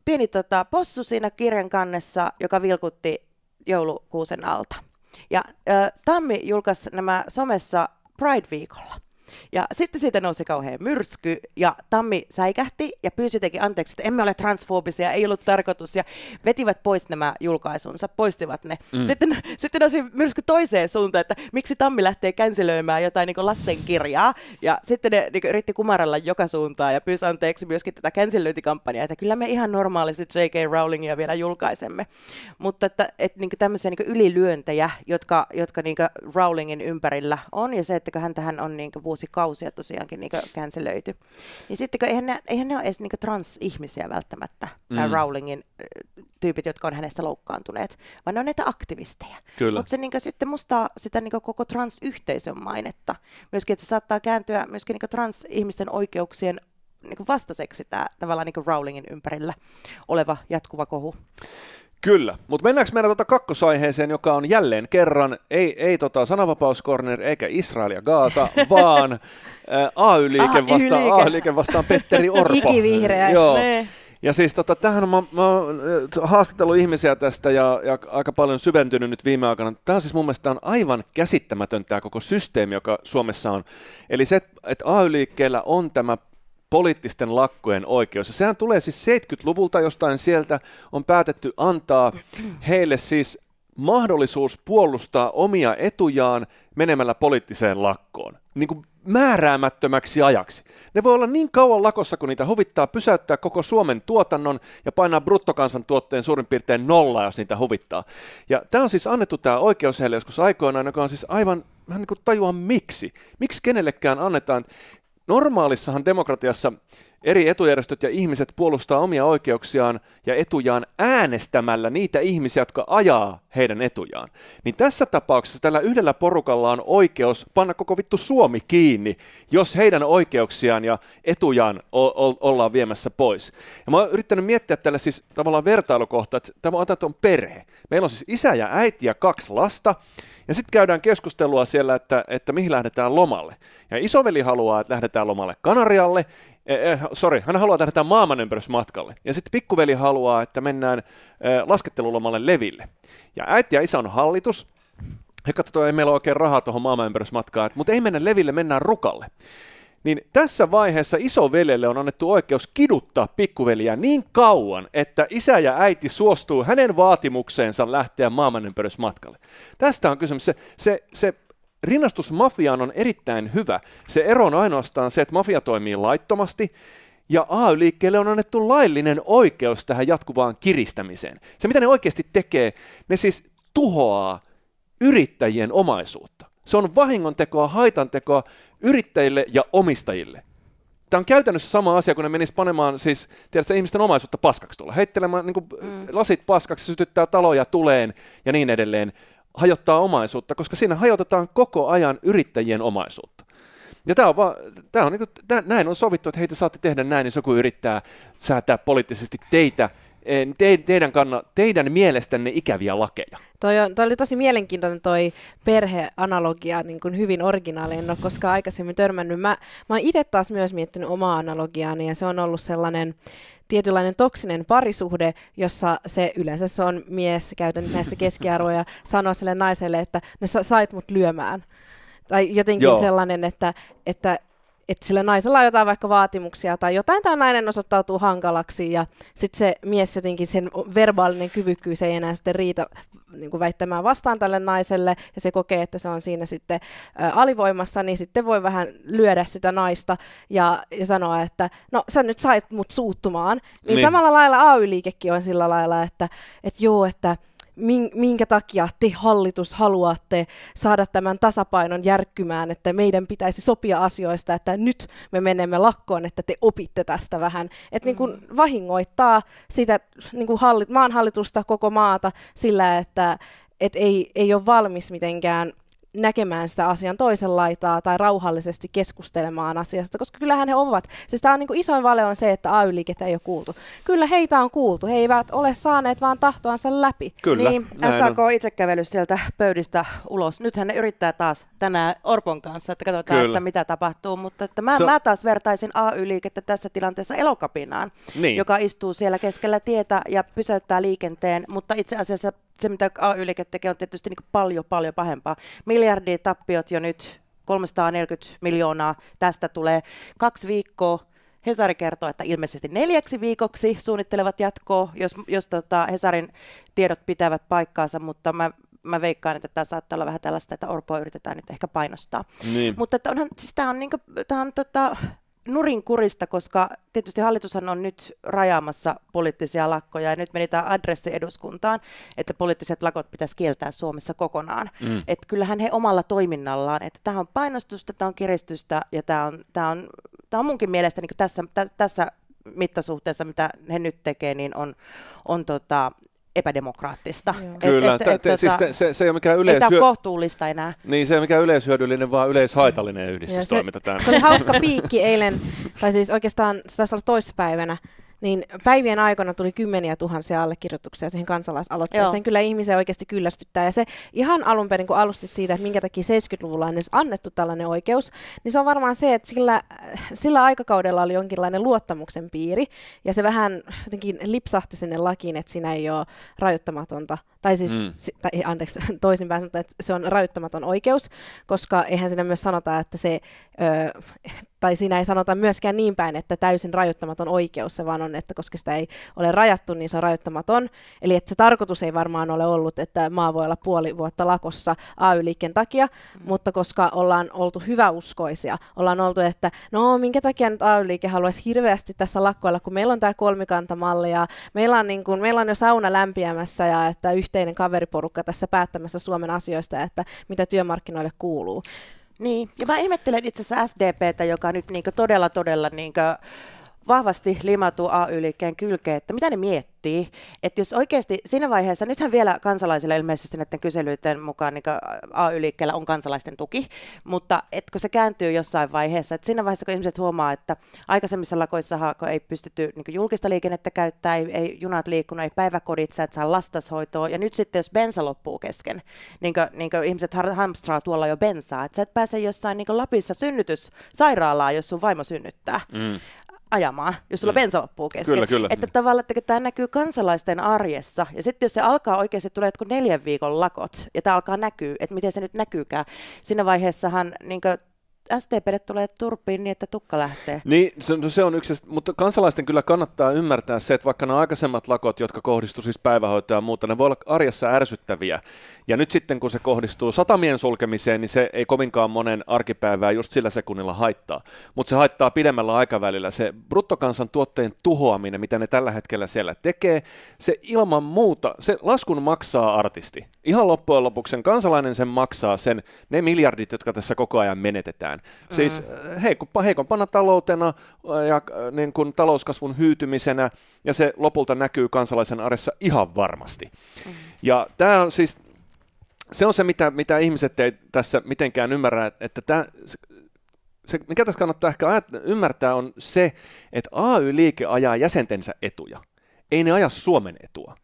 pieni tota, possu siinä kirjan kannessa, joka vilkutti joulukuusen alta. Ja äh, Tammi julkaisi nämä somessa Pride-viikolla. Ja sitten siitä nousi kauhean myrsky, ja Tammi säikähti ja pyysi jotenkin anteeksi, että emme ole transfoobisia, ei ollut tarkoitus, ja vetivät pois nämä julkaisunsa, poistivat ne. Mm. Sitten, sitten nousi myrsky toiseen suuntaan, että miksi Tammi lähtee känselöimään jotain niin lastenkirjaa, ja sitten ne niin yritti kumaralla joka suuntaan, ja pyysi anteeksi myöskin tätä känselöintikampanjaa, että kyllä me ihan normaalisti J.K. Rowlingia vielä julkaisemme. Mutta että, että niin tämmöisiä niin ylilyöntejä, jotka, jotka niin Rowlingin ympärillä on, ja se, että hän tähän on niin vuosi ja tosiaankin niin känselöity. Niin sitten, kun eihän ne, eihän ne ole edes niin transihmisiä välttämättä, mm. nämä Rowlingin tyypit, jotka on hänestä loukkaantuneet, vaan ne on näitä aktivisteja. Mutta se niin kuin, sitten mustaa sitä niin koko transyhteisön mainetta. Myöskin, että se saattaa kääntyä myöskin niin transihmisten oikeuksien niin vastaiseksi tämä tavallaan niin Rowlingin ympärillä oleva jatkuva kohu. Kyllä, mutta mennäänkö meidän tuota kakkosaiheeseen, joka on jälleen kerran, ei, ei tota sananvapauskorner eikä Israel ja Gaasa, vaan äh, AY-liike, ah, vastaan, AY-liike vastaan Petteri Orpo. Ikivihreä. Joo. Ja siis tota, tähän on, mä, mä oon äh, haastatellut ihmisiä tästä ja, ja aika paljon syventynyt nyt viime aikana. Tämä on siis mun mielestä on aivan käsittämätön tämä koko systeemi, joka Suomessa on. Eli se, että AY-liikkeellä on tämä poliittisten lakkojen oikeus. Ja sehän tulee siis 70-luvulta jostain sieltä on päätetty antaa heille siis mahdollisuus puolustaa omia etujaan menemällä poliittiseen lakkoon. Niin kuin määräämättömäksi ajaksi. Ne voi olla niin kauan lakossa, kun niitä huvittaa pysäyttää koko Suomen tuotannon ja painaa bruttokansantuotteen suurin piirtein nolla, jos niitä huvittaa. Ja tämä on siis annettu tämä oikeus heille joskus aikoinaan, joka on siis aivan, mä en niin tajua miksi. Miksi kenellekään annetaan Normaalissahan demokratiassa Eri etujärjestöt ja ihmiset puolustaa omia oikeuksiaan ja etujaan äänestämällä niitä ihmisiä, jotka ajaa heidän etujaan. Niin tässä tapauksessa tällä yhdellä porukalla on oikeus panna koko vittu Suomi kiinni, jos heidän oikeuksiaan ja etujaan o- o- ollaan viemässä pois. Ja mä oon yrittänyt miettiä tällä siis tavallaan vertailukohta, että tämä on, on perhe. Meillä on siis isä ja äiti ja kaksi lasta, ja sitten käydään keskustelua siellä, että, että mihin lähdetään lomalle. Ja isoveli haluaa, että lähdetään lomalle Kanarialle, Eh, eh, sorry, hän haluaa tehdä tämän maailmanympärysmatkalle. Ja sitten pikkuveli haluaa, että mennään eh, laskettelulomalle leville. Ja äiti ja isä on hallitus. He katsotaan, ei meillä ole oikein rahaa tuohon maailmanympärysmatkaan, mutta ei mennä leville, mennään rukalle. Niin tässä vaiheessa isoveljelle on annettu oikeus kiduttaa pikkuveliä niin kauan, että isä ja äiti suostuu hänen vaatimukseensa lähteä maailmanympärysmatkalle. Tästä on kysymys. Se, se, se Rinnastus mafiaan on erittäin hyvä. Se ero on ainoastaan se, että mafia toimii laittomasti, ja AY-liikkeelle on annettu laillinen oikeus tähän jatkuvaan kiristämiseen. Se, mitä ne oikeasti tekee, ne siis tuhoaa yrittäjien omaisuutta. Se on vahingontekoa, haitantekoa yrittäjille ja omistajille. Tämä on käytännössä sama asia, kun ne menis panemaan siis, tiedätkö, ihmisten omaisuutta paskaksi tulla. Heittelemään niin kuin, mm. lasit paskaksi, sytyttää taloja tuleen ja niin edelleen hajottaa omaisuutta, koska siinä hajotetaan koko ajan yrittäjien omaisuutta. Ja tämä on vaan, tämä on niin kuin, tämä, näin on sovittu, että heitä saatte tehdä näin, jos joku yrittää säätää poliittisesti teitä Eh, niin te, teidän, kannan, teidän mielestänne ikäviä lakeja? Toi, on, toi oli tosi mielenkiintoinen toi perheanalogia, niin kuin hyvin originaali, en ole no, koskaan aikaisemmin törmännyt. Mä, mä oon itse taas myös miettinyt omaa analogiaani ja se on ollut sellainen tietynlainen toksinen parisuhde, jossa se yleensä se on mies, käytän näissä keskiarvoja, sanoo sille naiselle, että ne no sait mut lyömään. Tai jotenkin Joo. sellainen, että, että että sillä naisella on jotain vaikka vaatimuksia tai jotain, tai nainen osoittautuu hankalaksi ja sitten se mies jotenkin, sen verbaalinen kyvykkyys ei enää sitten riitä niin kuin väittämään vastaan tälle naiselle ja se kokee, että se on siinä sitten ä, alivoimassa, niin sitten voi vähän lyödä sitä naista ja, ja sanoa, että no sä nyt sait mut suuttumaan. Niin, niin. samalla lailla AY-liikekin on sillä lailla, että, että joo, että minkä takia te hallitus haluatte saada tämän tasapainon järkkymään, että meidän pitäisi sopia asioista, että nyt me menemme lakkoon, että te opitte tästä vähän. Että niinku mm. niin kuin vahingoittaa sitä niin kuin hallit, maan hallitusta, koko maata sillä, että et ei, ei ole valmis mitenkään – näkemään sitä asian toisen laitaa tai rauhallisesti keskustelemaan asiasta, koska kyllähän he ovat. Siis tämä on niin kuin isoin vale on se, että AY-liikettä ei ole kuultu. Kyllä heitä on kuultu, he eivät ole saaneet vaan tahtoansa läpi. Kyllä. Niin, SAK on itse kävellyt sieltä pöydistä ulos. Nythän ne yrittää taas tänään Orpon kanssa, että katsotaan, Kyllä. että mitä tapahtuu. Mutta että mä, so... mä taas vertaisin AY-liikettä tässä tilanteessa elokapinaan, niin. joka istuu siellä keskellä tietä ja pysäyttää liikenteen, mutta itse asiassa se, mitä ay e tekee, on tietysti niin paljon, paljon pahempaa. Miljardia tappiot jo nyt, 340 miljoonaa tästä tulee. Kaksi viikkoa Hesari kertoo, että ilmeisesti neljäksi viikoksi suunnittelevat jatkoa, jos, jos tota Hesarin tiedot pitävät paikkaansa, mutta mä, mä veikkaan, että tämä saattaa olla vähän tällaista, että Orpoa yritetään nyt ehkä painostaa. Niin. Mutta että onhan, siis tämä on, niinku, tää on tota, Nurin kurista, koska tietysti hallitushan on nyt rajaamassa poliittisia lakkoja ja nyt meni tämä adressi eduskuntaan, että poliittiset lakot pitäisi kieltää Suomessa kokonaan. Mm. Et kyllähän he omalla toiminnallaan, että tämä on painostusta, tämä on kiristystä ja tämä on, tämä on, tämä on munkin mielestä niin tässä, tässä mittasuhteessa, mitä he nyt tekee, niin on, on tota, epädemokraattista. Kyllä, et, et, et, et, siis tota, se, se ei ole mikään yleishyö... Ei ole kohtuullista enää. Niin, se ei ole mikään yleishyödyllinen, vaan yleishaitallinen yhdistystoiminta. Se, se oli hauska piikki eilen, tai siis oikeastaan se taisi olla toissapäivänä, niin päivien aikana tuli kymmeniä tuhansia allekirjoituksia siihen kansalaisaloitteeseen. Joo. Kyllä ihmisiä oikeasti kyllästyttää. Ja se ihan alun perin, kun alusti siitä, että minkä takia 70-luvulla on edes annettu tällainen oikeus, niin se on varmaan se, että sillä, sillä aikakaudella oli jonkinlainen luottamuksen piiri. Ja se vähän jotenkin lipsahti sinne lakiin, että siinä ei ole rajoittamatonta, tai siis, mm. si, tai, anteeksi, toisinpäin sanotaan, että se on rajoittamaton oikeus, koska eihän siinä myös sanota, että se... Öö, tai siinä ei sanota myöskään niin päin, että täysin rajoittamaton oikeus se vaan on, että koska sitä ei ole rajattu, niin se on rajoittamaton. Eli että se tarkoitus ei varmaan ole ollut, että maa voi olla puoli vuotta lakossa AY-liikkeen takia, mm. mutta koska ollaan oltu hyväuskoisia, ollaan oltu, että no minkä takia nyt AY-liike haluaisi hirveästi tässä lakkoilla, kun meillä on tämä kolmikantamalli ja meillä on, niin kuin meillä on jo sauna lämpiämässä ja että yhteinen kaveriporukka tässä päättämässä Suomen asioista, että mitä työmarkkinoille kuuluu. Niin, ja mä ihmettelen itse asiassa SDPtä, joka nyt niinkö todella, todella niinkö vahvasti limattu AY-liikkeen kylkeen, että mitä ne miettii. Että jos oikeasti siinä vaiheessa, nythän vielä kansalaisille ilmeisesti näiden kyselyiden mukaan niin AY-liikkeellä on kansalaisten tuki, mutta etkö se kääntyy jossain vaiheessa, että siinä vaiheessa kun ihmiset huomaa, että aikaisemmissa lakoissa kun ei pystytty niin julkista liikennettä käyttää, ei, ei junat liikkunut, ei päiväkodit, sä et saa lastashoitoa, ja nyt sitten jos bensa loppuu kesken, niin, kuin, niin kuin ihmiset hamstraa tuolla jo bensaa, että sä et pääse jossain niin Lapissa synnytyssairaalaan, jos sun vaimo synnyttää. Mm ajamaan, jos sulla mm. bensa loppuu kesken. Kyllä, kyllä. Että tavallaan että tämä näkyy kansalaisten arjessa. Ja sitten jos se alkaa oikeasti, tulee jotkut neljän viikon lakot, ja tämä alkaa näkyä, että miten se nyt näkyykään. Siinä vaiheessahan niin kuin, SDPlle tulee turpiin niin, että tukka lähtee. Niin, se, no se on yksi, mutta kansalaisten kyllä kannattaa ymmärtää se, että vaikka nämä aikaisemmat lakot, jotka kohdistuu siis päivähoitoon ja muuta, ne voi olla arjessa ärsyttäviä, ja nyt sitten, kun se kohdistuu satamien sulkemiseen, niin se ei kovinkaan monen arkipäivää just sillä sekunnilla haittaa. Mutta se haittaa pidemmällä aikavälillä. Se bruttokansantuotteen tuhoaminen, mitä ne tällä hetkellä siellä tekee, se ilman muuta, se laskun maksaa artisti. Ihan loppujen lopuksi sen kansalainen sen maksaa sen, ne miljardit, jotka tässä koko ajan menetetään. Siis, mm. Siis eh, heikompana, heikompana taloutena eh, ja eh, niin kuin talouskasvun hyytymisenä, ja se lopulta näkyy kansalaisen arjessa ihan varmasti. Mm. Ja tämä on siis se on se, mitä, mitä ihmiset ei tässä mitenkään ymmärrä, että tämä, se, mikä tässä kannattaa ehkä ymmärtää, on se, että AY-liike ajaa jäsentensä etuja. Ei ne aja Suomen etua.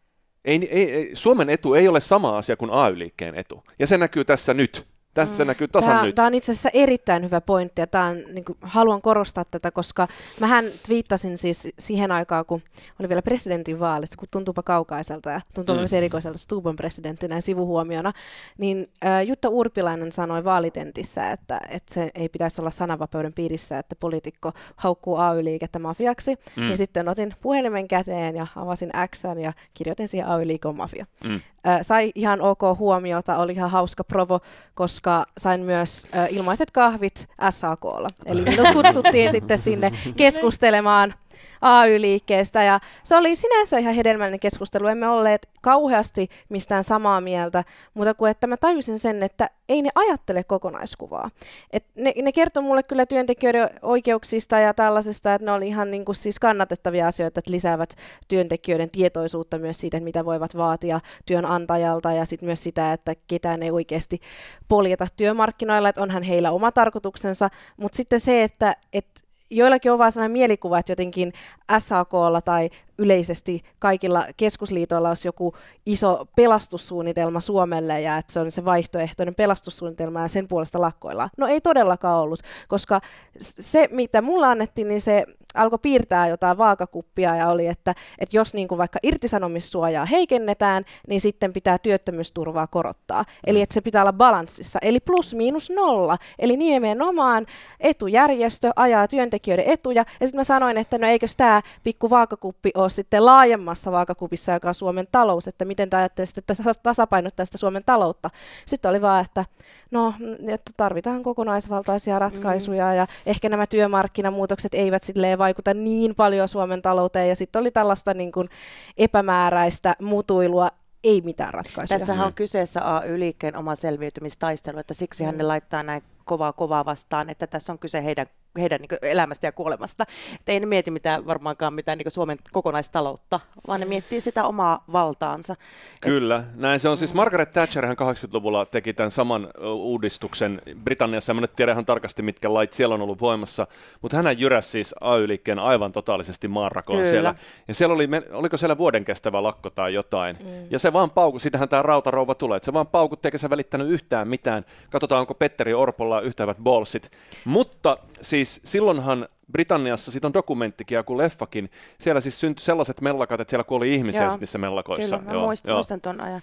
Ei, ei, ei, Suomen etu ei ole sama asia kuin AY-liikkeen etu. Ja se näkyy tässä nyt. Tässä mm. se näkyy tasan tämä, nyt. Tämä on itse asiassa erittäin hyvä pointti ja tämä on, niin kuin, haluan korostaa tätä, koska mähän twiittasin siis siihen aikaan, kun oli vielä presidentinvaalit, kun tuntuupa kaukaiselta ja tuntuu mm. myös erikoiselta Stuban presidenttinä sivuhuomiona, niin äh, Jutta Urpilainen sanoi vaalitentissä, että, että se ei pitäisi olla sananvapauden piirissä, että poliitikko haukkuu AY-liikettä mafiaksi. Mm. Ja niin sitten otin puhelimen käteen ja avasin X ja kirjoitin siihen AY-liikon mafia. Mm sai ihan ok huomiota, oli ihan hauska provo, koska sain myös ilmaiset kahvit SAKlla. Eli minut kutsuttiin sitten sinne keskustelemaan AY-liikkeestä ja se oli sinänsä ihan hedelmällinen keskustelu. Emme olleet kauheasti mistään samaa mieltä, mutta kun että mä tajusin sen, että ei ne ajattele kokonaiskuvaa. Et ne, ne kertoi mulle kyllä työntekijöiden oikeuksista ja tällaisesta, että ne oli ihan niin kuin siis kannatettavia asioita, että lisäävät työntekijöiden tietoisuutta myös siitä, mitä voivat vaatia työnantajalta ja sitten myös sitä, että ketään ei oikeasti poljeta työmarkkinoilla, että onhan heillä oma tarkoituksensa, mutta sitten se, että että joillakin on vaan sellainen mielikuva, että jotenkin SAKlla tai yleisesti kaikilla keskusliitoilla olisi joku iso pelastussuunnitelma Suomelle ja että se on se vaihtoehtoinen pelastussuunnitelma ja sen puolesta lakkoillaan. No ei todellakaan ollut, koska se mitä mulla annettiin, niin se alkoi piirtää jotain vaakakuppia ja oli, että, että jos niin kuin vaikka irtisanomissuojaa heikennetään, niin sitten pitää työttömyysturvaa korottaa. Mm. Eli että se pitää olla balanssissa, eli plus miinus nolla. Eli nimenomaan etujärjestö ajaa työntekijöiden etuja. Ja sitten mä sanoin, että no eikös tämä pikku vaakakuppi ole sitten laajemmassa vaakakupissa, joka on Suomen talous, että miten te ajattelisitte, että tasapainottaa sitä Suomen taloutta. Sitten oli vaan, että no, että tarvitaan kokonaisvaltaisia mm. ratkaisuja mm. ja ehkä nämä työmarkkinamuutokset eivät silleen vaikuta niin paljon Suomen talouteen, ja sitten oli tällaista niin kuin epämääräistä mutuilua, ei mitään ratkaisuja. Tässähän on mm. kyseessä AY-liikkeen oma selviytymistaistelu, että siksi mm. hän ne laittaa näin kovaa kovaa vastaan, että tässä on kyse heidän heidän niin elämästä ja kuolemasta. Et ei ne mieti mitään, varmaankaan mitään niin Suomen kokonaistaloutta, vaan ne miettii sitä omaa valtaansa. Kyllä, Et... näin se on. Siis Margaret Thatcher hän 80-luvulla teki tämän saman uudistuksen Britanniassa. En nyt tiedä ihan tarkasti, mitkä lait siellä on ollut voimassa, mutta hän jyräsi siis AY-liikkeen aivan totaalisesti maanrakoon Kyllä. siellä. Ja siellä oli, oliko siellä vuoden kestävä lakko tai jotain. Mm. Ja se vaan pauku, sitähän tämä rautarouva tulee, että se vaan paukut, eikä se välittänyt yhtään mitään. Katsotaan, onko Petteri Orpolla yhtävät bolsit. Mutta siis siis silloinhan Britanniassa, sit on dokumenttikin ja kuin leffakin, siellä siis syntyi sellaiset mellakat, että siellä kuoli ihmisiä joo, niissä mellakoissa. Kyllä, mä joo, muistan, joo. muistan tuon ajan.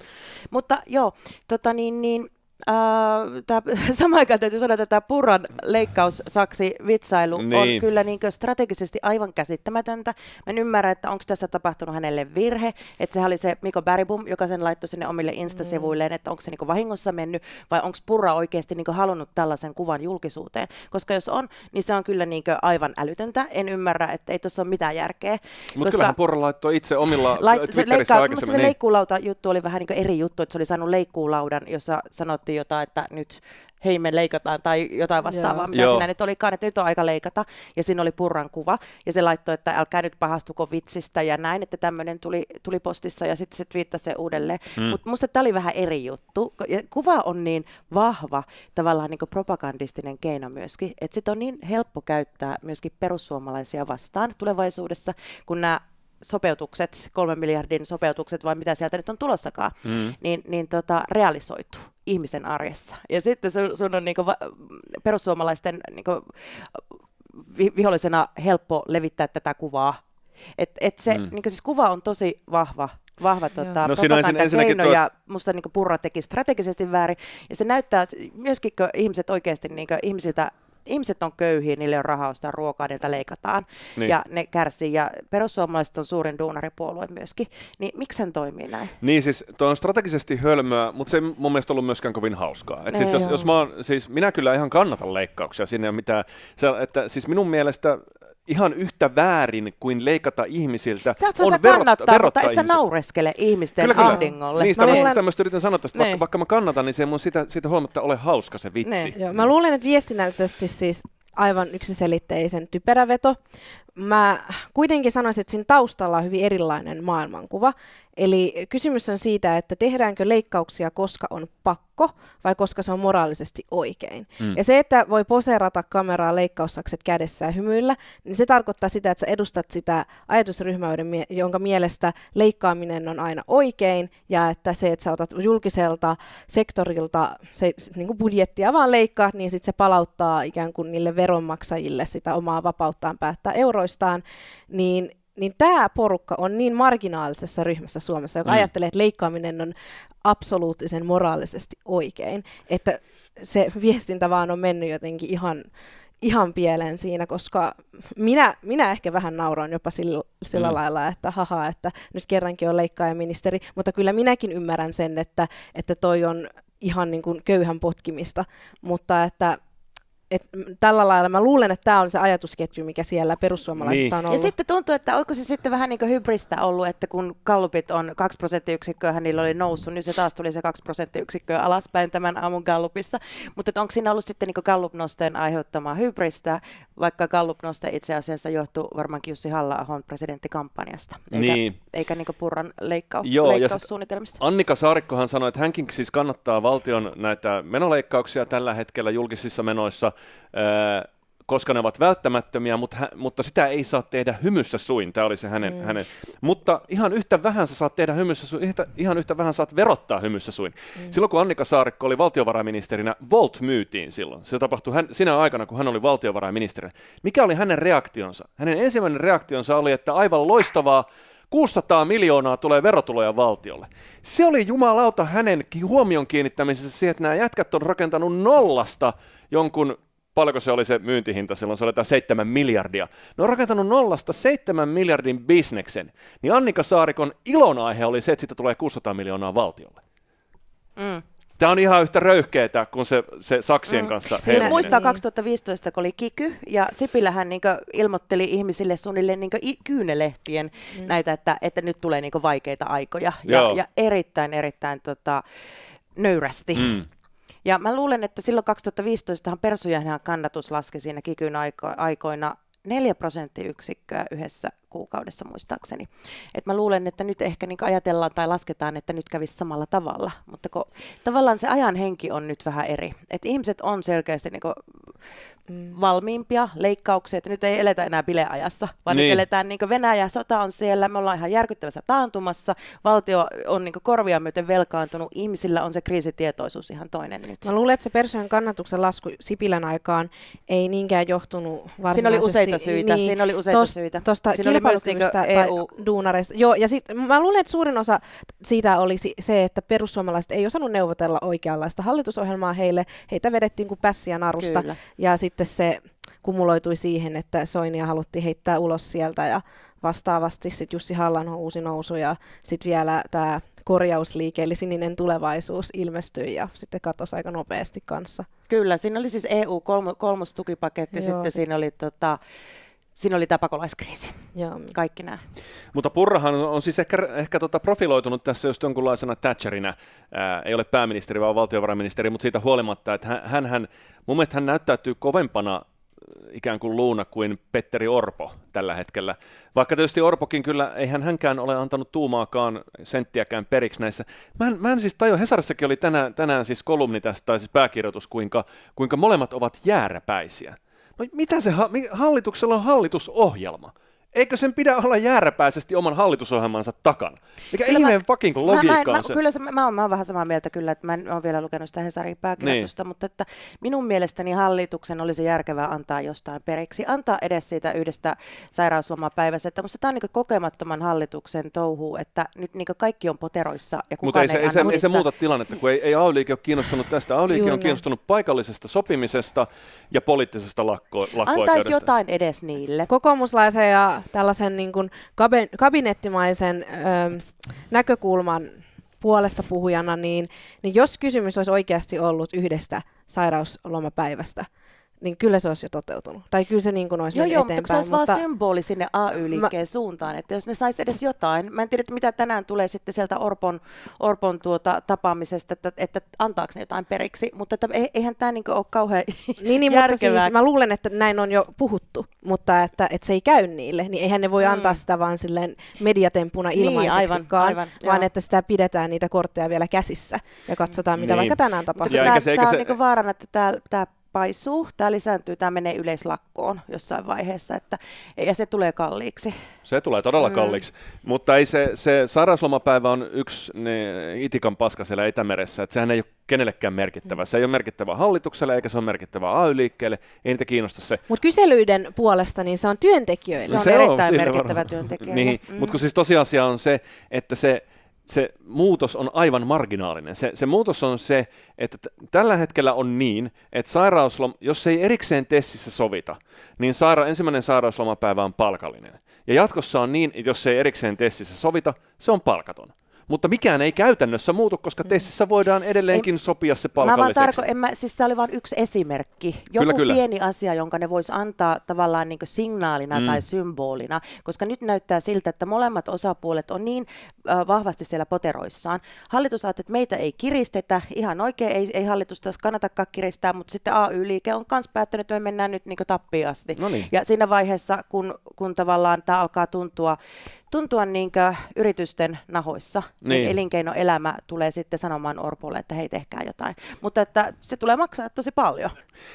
Mutta joo, tota niin, niin Äh, tää, samaan aikaan täytyy sanoa, että tämä Purran leikkaussaksi vitsailu niin. on kyllä niin strategisesti aivan käsittämätöntä. Mä en ymmärrä, että onko tässä tapahtunut hänelle virhe, että sehän oli se Miko Bäribum, joka sen laittoi sinne omille Insta-sivuilleen, mm. että onko se niin vahingossa mennyt vai onko Purra oikeasti niin halunnut tällaisen kuvan julkisuuteen. Koska jos on, niin se on kyllä niin aivan älytöntä. En ymmärrä, että ei tuossa ole mitään järkeä. Mutta kyllähän Purra laittoi itse omilla lait- Twitterissä leikkaa, Se niin. leikkuulauta juttu oli vähän niin eri juttu, että se oli saanut leikkuulaudan, jossa sanottiin, jotain, että nyt hei me leikataan tai jotain vastaavaa, Joo. mitä Joo. siinä nyt olikaan, että nyt on aika leikata. Ja siinä oli Purran kuva ja se laittoi, että älkää nyt pahastuko vitsistä ja näin, että tämmöinen tuli, tuli postissa ja sitten se twiittasi se uudelleen. Hmm. Mutta musta tämä oli vähän eri juttu. Ja kuva on niin vahva tavallaan niin propagandistinen keino myöskin, että sitten on niin helppo käyttää myöskin perussuomalaisia vastaan tulevaisuudessa, kun nämä sopeutukset, kolmen miljardin sopeutukset vai mitä sieltä nyt on tulossakaan, mm. niin, niin tota, realisoituu ihmisen arjessa. Ja sitten sun, sun on niinku perussuomalaisten niinku vihollisena helppo levittää tätä kuvaa. Et, et se, mm. niinku siis kuva on tosi vahva vahva tota, no, siinä on ensin, keino, tuo... ja musta niin Purra teki strategisesti väärin, ja se näyttää myöskin, kun ihmiset oikeasti niin ihmisiltä ihmiset on köyhiä, niille on rahaa ostaa ruokaa, niiltä leikataan niin. ja ne kärsii. Ja perussuomalaiset on suurin duunaripuolue myöskin. Niin miksi sen toimii näin? Niin siis tuo on strategisesti hölmöä, mutta se ei mun mielestä ollut myöskään kovin hauskaa. Et siis, jos, jos mä oon, siis minä kyllä ihan kannatan leikkauksia, sinne mitä, että, siis minun mielestä ihan yhtä väärin kuin leikata ihmisiltä. Sä on sä verot- kannattaa, mutta et sä naureskele ihmisten kyllä, kyllä. ahdingolle. Niin, sitä mä, sitä mä yritän sanoa tästä, vaikka, niin. vaikka mä kannatan, niin se mun sitä, siitä huomatta ole hauska se vitsi. Niin. Joo, mä luulen, että viestinnällisesti siis aivan yksiselitteisen typerä veto, mä kuitenkin sanoisin, että siinä taustalla on hyvin erilainen maailmankuva. Eli kysymys on siitä, että tehdäänkö leikkauksia, koska on pakko vai koska se on moraalisesti oikein. Mm. Ja se, että voi poseerata kameraa leikkaussakset kädessä ja hymyillä, niin se tarkoittaa sitä, että sä edustat sitä ajatusryhmää, jonka mielestä leikkaaminen on aina oikein ja että se, että sä otat julkiselta sektorilta se, niin kuin budjettia vaan leikkaa, niin sitten se palauttaa ikään kuin niille veronmaksajille sitä omaa vapauttaan päättää euroista palveluistaan, niin niin tämä porukka on niin marginaalisessa ryhmässä Suomessa, joka mm. ajattelee, että leikkaaminen on absoluuttisen moraalisesti oikein, että se viestintä vaan on mennyt jotenkin ihan, ihan pieleen siinä, koska minä, minä ehkä vähän nauroin jopa sillä, sillä mm. lailla, että haha, että nyt kerrankin on leikkaajaministeri, mutta kyllä minäkin ymmärrän sen, että, että toi on ihan niin kuin köyhän potkimista, mutta että et tällä lailla mä luulen, että tämä on se ajatusketju, mikä siellä perussuomalaisissa niin. on ollut. Ja sitten tuntuu, että oliko se sitten vähän niin kuin hybristä ollut, että kun kallupit on 2 prosenttiyksikköä, niillä oli noussut, niin se taas tuli se 2 prosenttiyksikköä alaspäin tämän aamun kallupissa. Mutta onko siinä ollut sitten niin kallupnosteen aiheuttamaa hybristä, vaikka kallupnoste itse asiassa johtuu varmaankin Jussi halla presidenttikampanjasta, eikä, niin. eikä niin Purran leikkaus, Joo, leikkaussuunnitelmista. Annika Saarikkohan sanoi, että hänkin siis kannattaa valtion näitä menoleikkauksia tällä hetkellä julkisissa menoissa, koska ne ovat välttämättömiä, mutta, hä, mutta sitä ei saa tehdä hymyssä suin. Tämä oli se hänen, mm. hänen. Mutta ihan yhtä vähän sä saat tehdä hymyssä suin, ihan yhtä vähän saat verottaa hymyssä suin. Mm. Silloin kun Annika Saarikko oli valtiovarainministerinä, Volt myytiin silloin. Se tapahtui hän, sinä aikana, kun hän oli valtiovarainministerinä. Mikä oli hänen reaktionsa? Hänen ensimmäinen reaktionsa oli, että aivan loistavaa, 600 miljoonaa tulee verotuloja valtiolle. Se oli jumalauta hänen huomion kiinnittämisessä siihen, että nämä jätkät on rakentanut nollasta jonkun paljonko se oli se myyntihinta silloin, se oli jotain 7 miljardia. Ne on rakentanut nollasta 7 miljardin bisneksen, niin Annika Saarikon ilonaihe oli se, että siitä tulee 600 miljoonaa valtiolle. Mm. Tämä on ihan yhtä röyhkeetä kuin se, se Saksien mm. kanssa. Siinä heilinen. muistaa 2015, niin. kun oli kiky, ja Sipilähän niin ilmoitteli ihmisille suunnilleen niin kyynelehtien mm. näitä, että, että nyt tulee niin vaikeita aikoja. Ja, ja erittäin, erittäin tota, nöyrästi. Mm. Ja mä luulen, että silloin 2015 persujähnän kannatus laski siinä kikyn aiko- aikoina 4 prosenttiyksikköä yhdessä kuukaudessa muistaakseni. Et mä luulen, että nyt ehkä niin ajatellaan tai lasketaan, että nyt kävisi samalla tavalla, mutta kun, tavallaan se ajan henki on nyt vähän eri. Et ihmiset on selkeästi niin Mm. valmiimpia leikkauksia, että nyt ei eletä enää bileajassa, vaan niin. nyt eletään niin Venäjä, sota on siellä, me ollaan ihan järkyttävässä taantumassa, valtio on niin korvia myöten velkaantunut, ihmisillä on se kriisitietoisuus ihan toinen nyt. Mä luulen, että se persojen kannatuksen lasku Sipilän aikaan ei niinkään johtunut varsinaisesti. Siinä oli useita syitä, niin, siinä oli useita tos, syitä. Tuosta kilpailukyvystä niin EU... tai e duunareista. Joo, ja sit, mä luulen, että suurin osa siitä oli se, että perussuomalaiset ei osannut neuvotella oikeanlaista hallitusohjelmaa heille. Heitä vedettiin kuin pässiä narusta. Kyllä. Ja sit sitten se kumuloitui siihen, että Soinia haluttiin heittää ulos sieltä ja vastaavasti sitten Jussi Hallan uusi nousu ja sitten vielä tämä korjausliike, eli sininen tulevaisuus ilmestyi ja sitten katosi aika nopeasti kanssa. Kyllä, siinä oli siis EU-kolmostukipaketti, kolmo, sitten siinä oli tota, siinä oli tämä pakolaiskriisi, Joo. kaikki nämä. Mutta Purrahan on siis ehkä, ehkä tota profiloitunut tässä just jonkunlaisena Thatcherinä, Ää, ei ole pääministeri vaan valtiovarainministeri, mutta siitä huolimatta, että hän, hän, mun mielestä hän näyttäytyy kovempana ikään kuin luuna kuin Petteri Orpo tällä hetkellä. Vaikka tietysti Orpokin kyllä, eihän hänkään ole antanut tuumaakaan senttiäkään periksi näissä. Mä en, mä en siis tajua, Hesarissakin oli tänään, tänään siis kolumni tästä, tai siis pääkirjoitus, kuinka, kuinka molemmat ovat jääräpäisiä mitä se, hallituksella on hallitusohjelma eikö sen pidä olla jääräpäisesti oman hallitusohjelmansa takana? Mikä kyllä ihmeen pakin kun logiikka mä, mä, on se. Kyllä se, mä, mä, oon, mä oon vähän samaa mieltä kyllä, että mä en ole vielä lukenut sitä Hesarin pääkirjoitusta, niin. mutta että minun mielestäni hallituksen olisi järkevää antaa jostain periksi, antaa edes siitä yhdestä sairauslomapäivästä, että musta tämä on niin kokemattoman hallituksen touhu, että nyt niin kaikki on poteroissa ja kukaan mutta ei, se, ei, se, ei se muuta tilannetta, kun ei, ei Auliike ole kiinnostunut tästä, Auliike on kiinnostunut paikallisesta sopimisesta ja poliittisesta lakko, lakko Antaisi jotain edes niille. Kokoomuslaisen ja tällaisen niin kuin kabinettimaisen ö, näkökulman puolesta puhujana, niin, niin jos kysymys olisi oikeasti ollut yhdestä sairauslomapäivästä, niin kyllä se olisi jo toteutunut. Tai kyllä se niin kuin olisi joo, joo, eteenpäin. Mutta se olisi mutta... vaan symboli sinne AY-liikkeen mä... suuntaan, että jos ne sais edes jotain. Mä en tiedä, mitä tänään tulee sitten sieltä Orpon, Orpon tuota tapaamisesta, että, että antaako ne jotain periksi, mutta että e-, eihän tämä niin ole kauhean niin, niin, mutta siis mä luulen, että näin on jo puhuttu, mutta että, että se ei käy niille, niin eihän ne voi mm. antaa sitä vaan silleen mediatempuna ilmaiseksikaan, niin, aivan, aivan, vaan joo. että sitä pidetään niitä kortteja vielä käsissä ja katsotaan, mm. mitä niin. vaikka tänään tapahtuu. tämä, on niin vaarana, että tämä paisuu, tämä lisääntyy, tämä menee yleislakkoon jossain vaiheessa, että, ja se tulee kalliiksi. Se tulee todella mm. kalliiksi, mm. mutta ei se, se sairauslomapäivä on yksi ne, itikan paska siellä Itämeressä, että sehän ei ole kenellekään merkittävä. Se ei ole merkittävä hallitukselle, eikä se ole merkittävä AY-liikkeelle, ei niitä kiinnosta se. Mutta kyselyiden puolesta niin se on työntekijöille. Se on se erittäin on merkittävä työntekijöille. niin, mm. mutta kun siis tosiasia on se, että se se muutos on aivan marginaalinen. Se, se muutos on se, että t- tällä hetkellä on niin, että sairausloma, jos se ei erikseen tessissä sovita, niin saira- ensimmäinen sairauslomapäivä on palkallinen. Ja jatkossa on niin, että jos ei erikseen tessissä sovita, se on palkaton mutta mikään ei käytännössä muutu, koska mm. TESissä voidaan edelleenkin en, sopia se palkalliseksi. Mä vaan en mä, siis se oli vain yksi esimerkki. Joku kyllä, kyllä. pieni asia, jonka ne voisi antaa tavallaan niin signaalina mm. tai symbolina, koska nyt näyttää siltä, että molemmat osapuolet on niin äh, vahvasti siellä poteroissaan. Hallitus ajattelee, että meitä ei kiristetä, ihan oikein ei, ei hallitus tässä kannatakaan kiristää, mutta sitten AY-liike on myös päättänyt, että me mennään nyt niin tappiin asti. Noniin. Ja siinä vaiheessa, kun, kun tavallaan tämä alkaa tuntua, tuntua niin yritysten nahoissa, niin, niin. elinkeinoelämä tulee sitten sanomaan Orpolle, että hei tehkää jotain. Mutta että se tulee maksaa tosi paljon.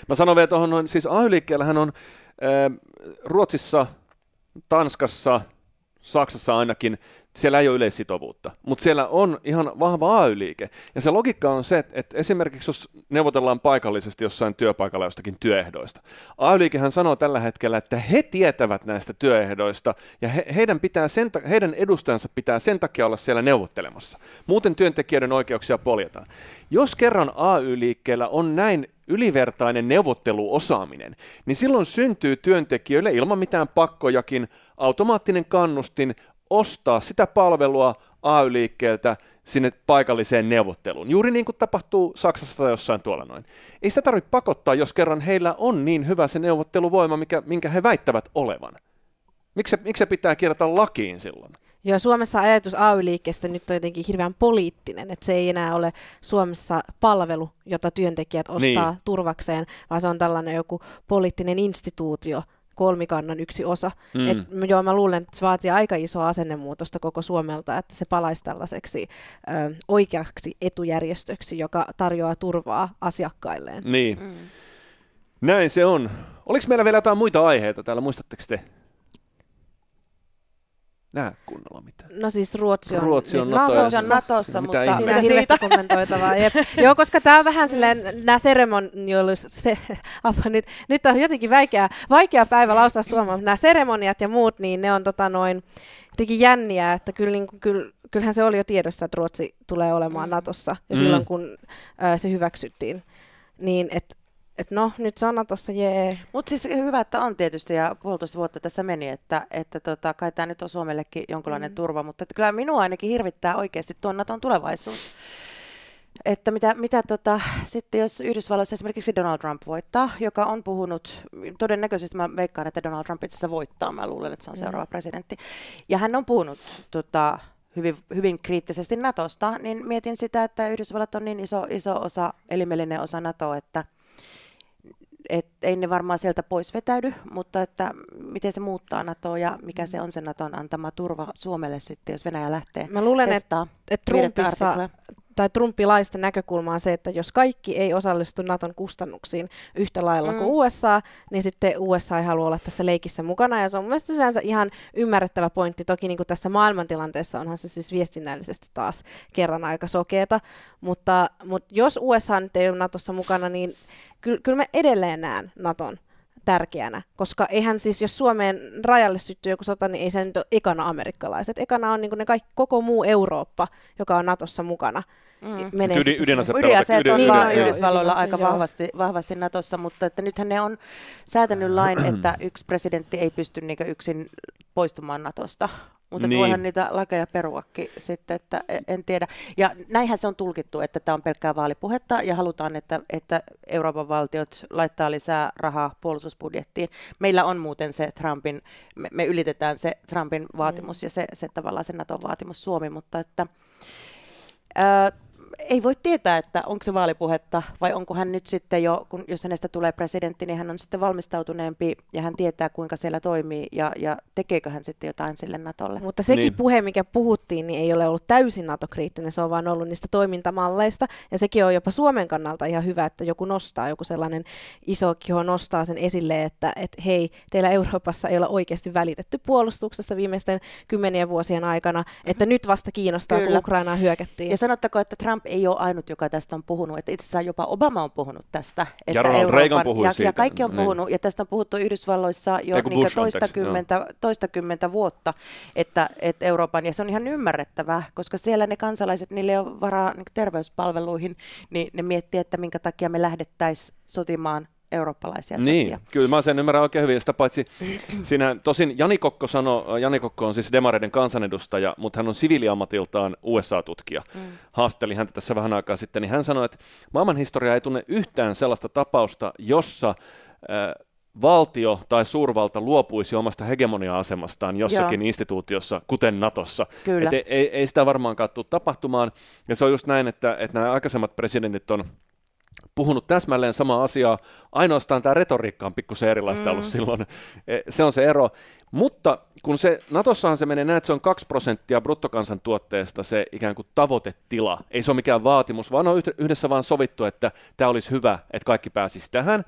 Mä sanon vielä tuohon, siis AY-liikkeellähän on äh, Ruotsissa, Tanskassa, Saksassa ainakin siellä ei ole yleissitovuutta, mutta siellä on ihan vahva AY-liike. Ja se logiikka on se, että esimerkiksi jos neuvotellaan paikallisesti jossain työpaikalla jostakin työehdoista, AY-liikehän sanoo tällä hetkellä, että he tietävät näistä työehdoista ja he, heidän, pitää sen, heidän edustajansa pitää sen takia olla siellä neuvottelemassa. Muuten työntekijöiden oikeuksia poljetaan. Jos kerran AY-liikkeellä on näin ylivertainen neuvotteluosaaminen, niin silloin syntyy työntekijöille ilman mitään pakkojakin automaattinen kannustin ostaa sitä palvelua AY-liikkeeltä sinne paikalliseen neuvotteluun. Juuri niin kuin tapahtuu Saksassa tai jossain tuolla noin. Ei sitä tarvitse pakottaa, jos kerran heillä on niin hyvä se neuvotteluvoima, mikä, minkä he väittävät olevan. Miksi se, miksi se pitää kirjata lakiin silloin? Joo, Suomessa ajatus AY-liikkeestä nyt on jotenkin hirveän poliittinen, että se ei enää ole Suomessa palvelu, jota työntekijät ostaa niin. turvakseen, vaan se on tällainen joku poliittinen instituutio, kolmikannan yksi osa. Mm. Et, joo, mä luulen, että se vaatii aika isoa asennemuutosta koko Suomelta, että se palaisi tällaiseksi ö, oikeaksi etujärjestöksi, joka tarjoaa turvaa asiakkailleen. Niin. Mm. Näin se on. Oliko meillä vielä jotain muita aiheita täällä, muistatteko te? näe kunnolla mitään. No siis Ruotsi on, Ruotsi on Natossa, niin, Natossa, on Natossa mutta ei siinä on hirveästi kommentoitavaa. Jep. Joo, koska tämä on vähän silleen, nämä seremoniollis, se, apa, nyt, nyt on jotenkin vaikea, vaikea päivä lausua suomaan, nämä seremoniat ja muut, niin ne on tota noin, jotenkin jänniä, että kyllä, niin kyllä, kyllähän se oli jo tiedossa, että Ruotsi tulee olemaan mm. Natossa jo mm. silloin, kun ö, se hyväksyttiin. Niin, että et no, nyt sana tuossa jee. Mutta siis hyvä, että on tietysti ja puolitoista vuotta tässä meni, että, että tota, kai tämä nyt on Suomellekin jonkinlainen mm. turva, mutta kyllä minua ainakin hirvittää oikeasti tuon Naton tulevaisuus että mitä, mitä tota, sitten jos Yhdysvalloissa esimerkiksi Donald Trump voittaa, joka on puhunut, todennäköisesti mä veikkaan, että Donald Trump itse asiassa voittaa, mä luulen, että se on mm. seuraava presidentti, ja hän on puhunut tota, hyvin, hyvin kriittisesti Natosta, niin mietin sitä, että Yhdysvallat on niin iso, iso osa, elimellinen osa NATOa, että et ei ne varmaan sieltä pois vetäydy, mutta että miten se muuttaa NATOa ja mikä se on se NATOn antama turva Suomelle sitten, jos Venäjä lähtee Mä luulen, että et Trumpissa, tai trumpilaista näkökulmaa se, että jos kaikki ei osallistu Naton kustannuksiin yhtä lailla mm. kuin USA, niin sitten USA ei halua olla tässä leikissä mukana. Ja se on mielestäni sinänsä ihan ymmärrettävä pointti. Toki niin kuin tässä maailmantilanteessa onhan se siis viestinnällisesti taas kerran aika sokeeta. Mutta, mutta jos USA nyt ei ole Natossa mukana, niin kyllä, kyllä me edelleen näen Naton tärkeänä, koska eihän siis, jos Suomeen rajalle syttyy joku sota, niin ei se nyt ole ekana amerikkalaiset. Ekana on niin ne kaikki, koko muu Eurooppa, joka on Natossa mukana. Mm. Menee ydin, ydinaseet niin, ydinaseet ydin, on ydin, ydin, Yhdysvalloilla ydin, aika vahvasti, vahvasti Natossa, mutta että nythän ne on säätänyt lain, että yksi presidentti ei pysty niin yksin poistumaan Natosta, mutta niin. voihan niitä lakeja peruakin sitten, että e- en tiedä. Ja näinhän se on tulkittu, että tämä on pelkkää vaalipuhetta ja halutaan, että, että Euroopan valtiot laittaa lisää rahaa puolustusbudjettiin. Meillä on muuten se Trumpin, me, me ylitetään se Trumpin vaatimus mm. ja se, se tavallaan se Naton vaatimus Suomi, mutta että... Ää, ei voi tietää, että onko se vaalipuhetta vai onko hän nyt sitten jo, kun, jos hänestä tulee presidentti, niin hän on sitten valmistautuneempi ja hän tietää, kuinka siellä toimii ja, ja tekeekö hän sitten jotain sille Natolle. Mutta sekin niin. puhe, mikä puhuttiin, niin ei ole ollut täysin NATO-kriittinen, se on vaan ollut niistä toimintamalleista ja sekin on jopa Suomen kannalta ihan hyvä, että joku nostaa, joku sellainen iso kiho nostaa sen esille, että et hei, teillä Euroopassa ei ole oikeasti välitetty puolustuksesta viimeisten kymmenien vuosien aikana, että nyt vasta kiinnostaa, Kyllä. kun Ukrainaa hyökättiin. Ja sanottako, että Trump ei ole ainut, joka tästä on puhunut. Että itse asiassa jopa Obama on puhunut tästä. Että ja Ronald Euroopan, Reagan puhui ja, siitä. ja kaikki on niin. puhunut, niin. ja tästä on puhuttu Yhdysvalloissa jo niin toistakymmentä, no. toistakymmentä vuotta, että, että Euroopan, ja se on ihan ymmärrettävää, koska siellä ne kansalaiset, niille on varaa niin terveyspalveluihin, niin ne miettii, että minkä takia me lähdettäisiin sotimaan eurooppalaisia niin, sotia. Niin, kyllä mä sen ymmärrän oikein hyvin. Sitä paitsi sinä, tosin Jani Kokko sanoi, äh, Jani Kokko on siis demareiden kansanedustaja, mutta hän on siviiliammatiltaan USA-tutkija. Mm. Haasteli häntä tässä vähän aikaa sitten, niin hän sanoi, että maailmanhistoria ei tunne yhtään sellaista tapausta, jossa äh, valtio tai suurvalta luopuisi omasta hegemonia-asemastaan jossakin Joo. instituutiossa, kuten Natossa. Kyllä. Et ei, ei sitä varmaankaan tule tapahtumaan, ja se on just näin, että, että nämä aikaisemmat presidentit on – puhunut täsmälleen samaa asiaa, ainoastaan tämä retoriikka on pikkusen erilaista mm. ollut silloin. Eh, se on se ero. Mutta kun se, Natossahan se menee näin, että se on 2 prosenttia bruttokansantuotteesta se ikään kuin tavoitetila. Ei se ole mikään vaatimus, vaan on yhdessä vaan sovittu, että tämä olisi hyvä, että kaikki pääsisi tähän.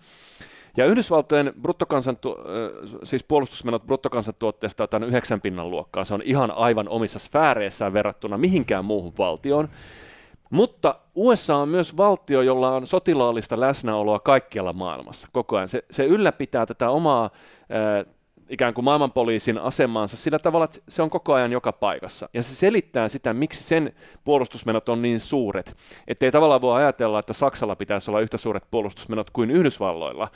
Ja Yhdysvaltojen bruttokansantu- eh, siis puolustusmenot bruttokansantuotteesta on 9 pinnan luokkaa. Se on ihan aivan omissa sfääreissään verrattuna mihinkään muuhun valtioon. Mutta USA on myös valtio, jolla on sotilaallista läsnäoloa kaikkialla maailmassa koko ajan. Se, se ylläpitää tätä omaa äh, ikään kuin maailmanpoliisin asemaansa sillä tavalla, että se on koko ajan joka paikassa. Ja se selittää sitä, miksi sen puolustusmenot on niin suuret. Että ei tavallaan voi ajatella, että Saksalla pitäisi olla yhtä suuret puolustusmenot kuin Yhdysvalloilla,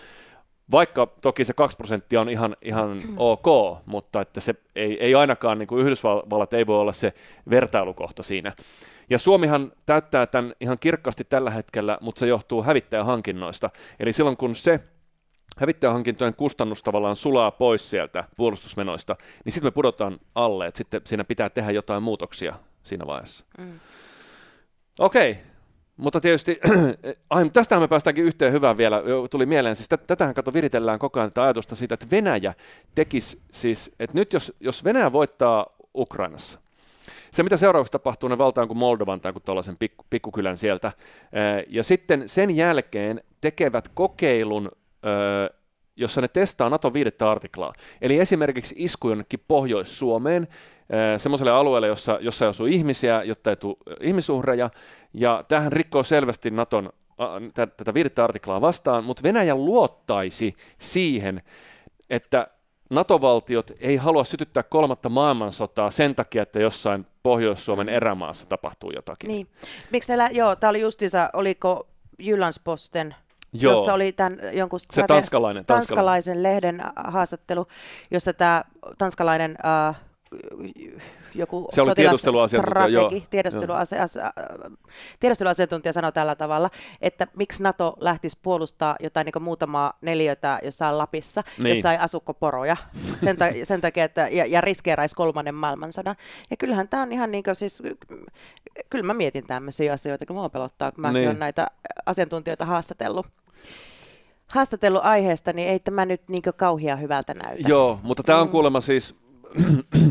vaikka toki se 2 prosenttia on ihan, ihan mm-hmm. ok, mutta että se ei, ei ainakaan, niin kuin Yhdysvallat ei voi olla se vertailukohta siinä. Ja Suomihan täyttää tämän ihan kirkkaasti tällä hetkellä, mutta se johtuu hävittäjähankinnoista. Eli silloin kun se hävittäjähankintojen kustannus tavallaan sulaa pois sieltä puolustusmenoista, niin sitten me pudotaan alle, että sitten siinä pitää tehdä jotain muutoksia siinä vaiheessa. Mm. Okei, mutta tietysti, ai, tästähän me päästäänkin yhteen hyvään vielä, tuli mieleen, siis tätähän kato viritellään koko ajan tätä ajatusta siitä, että Venäjä tekisi siis, että nyt jos, jos Venäjä voittaa Ukrainassa, se, mitä seuraavaksi tapahtuu, ne valtaan kuin Moldovan tai kuin tuollaisen pikku, pikkukylän sieltä. Ja sitten sen jälkeen tekevät kokeilun jossa ne testaa Naton viidettä artiklaa. Eli esimerkiksi isku jonnekin Pohjois-Suomeen, eh, semmoiselle alueelle, jossa, jossa ei osu ihmisiä, jotta ei tule eh, ihmisuhreja, ja tähän rikkoo selvästi Naton tätä viidettä artiklaa vastaan, mutta Venäjä luottaisi siihen, että NATO-valtiot ei halua sytyttää kolmatta maailmansotaa sen takia, että jossain Pohjois-Suomen erämaassa tapahtuu jotakin. Niin. Miksi näillä, joo, tämä oli justiinsa, oliko Jyllansposten Joo. jossa oli tämän, jonkun Se tanskalainen, tanskalaisen lehden äh, haastattelu, jossa tämä tanskalainen äh, joku se oli tiedusteluasiantuntija, joo. Tiedusteluase, as, äh, tiedusteluasiantuntija sanoi tällä tavalla, että miksi NATO lähtisi puolustaa jotain niin muutamaa neliötä jossain Lapissa, niin. jossa ei asukko poroja, sen, ta- sen takia, että, ja, ja riskeeraisi kolmannen maailmansodan. Ja kyllähän tämä on ihan niin kuin, siis, kyllä mä mietin tämmöisiä asioita, kun mua pelottaa, kun mäkin niin. olen näitä asiantuntijoita haastatellut haastatellut aiheesta, niin ei tämä nyt niin kauhia hyvältä näytä. Joo, mutta tämä on mm. kuulemma siis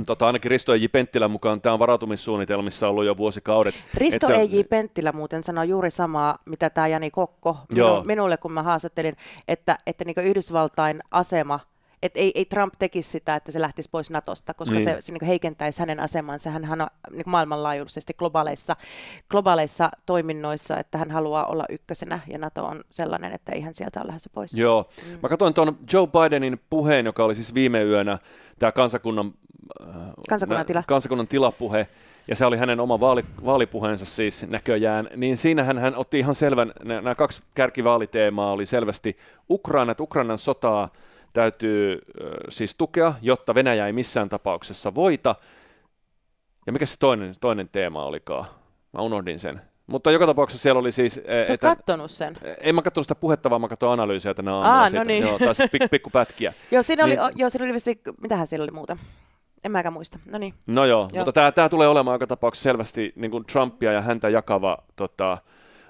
tota, ainakin Risto E.J. Penttilä mukaan tämä on varautumissuunnitelmissa ollut jo vuosikaudet. Risto sä... E.J. Penttilä muuten sanoi juuri samaa, mitä tämä Jani Kokko Joo. minulle, kun mä haastattelin, että, että niin Yhdysvaltain asema että ei, ei Trump tekisi sitä, että se lähtisi pois Natosta, koska niin. se, se niin heikentäisi hänen asemansa. Hän on niin maailmanlaajuisesti globaaleissa, globaaleissa toiminnoissa, että hän haluaa olla ykkösenä ja Nato on sellainen, että ei hän sieltä ole lähdössä pois. Joo. Mm. Mä katsoin tuon Joe Bidenin puheen, joka oli siis viime yönä tämä kansakunnan, äh, kansakunnan, tila. kansakunnan tilapuhe, ja se oli hänen oma vaali, vaalipuheensa siis näköjään, niin siinähän hän otti ihan selvän, nämä kaksi kärkivaaliteemaa oli selvästi Ukraina, että Ukrainan sotaa täytyy siis tukea, jotta Venäjä ei missään tapauksessa voita. Ja mikä se toinen, toinen teema olikaan? Mä unohdin sen. Mutta joka tapauksessa siellä oli siis... E, Sä että, kattonut sen? E, en mä kattonut sitä puhetta, vaan mä katsoin analyysiä tänä aamuna. Aa, no niin. Joo, taas siis pik, pätkiä. joo, siinä niin. oli, joo, siinä oli niin- vissi, mitähän siellä oli muuta? En mäkään muista. No niin. No joo, joo. mutta tämä, tämä tulee olemaan joka tapauksessa selvästi niin kuin Trumpia ja häntä jakava tota,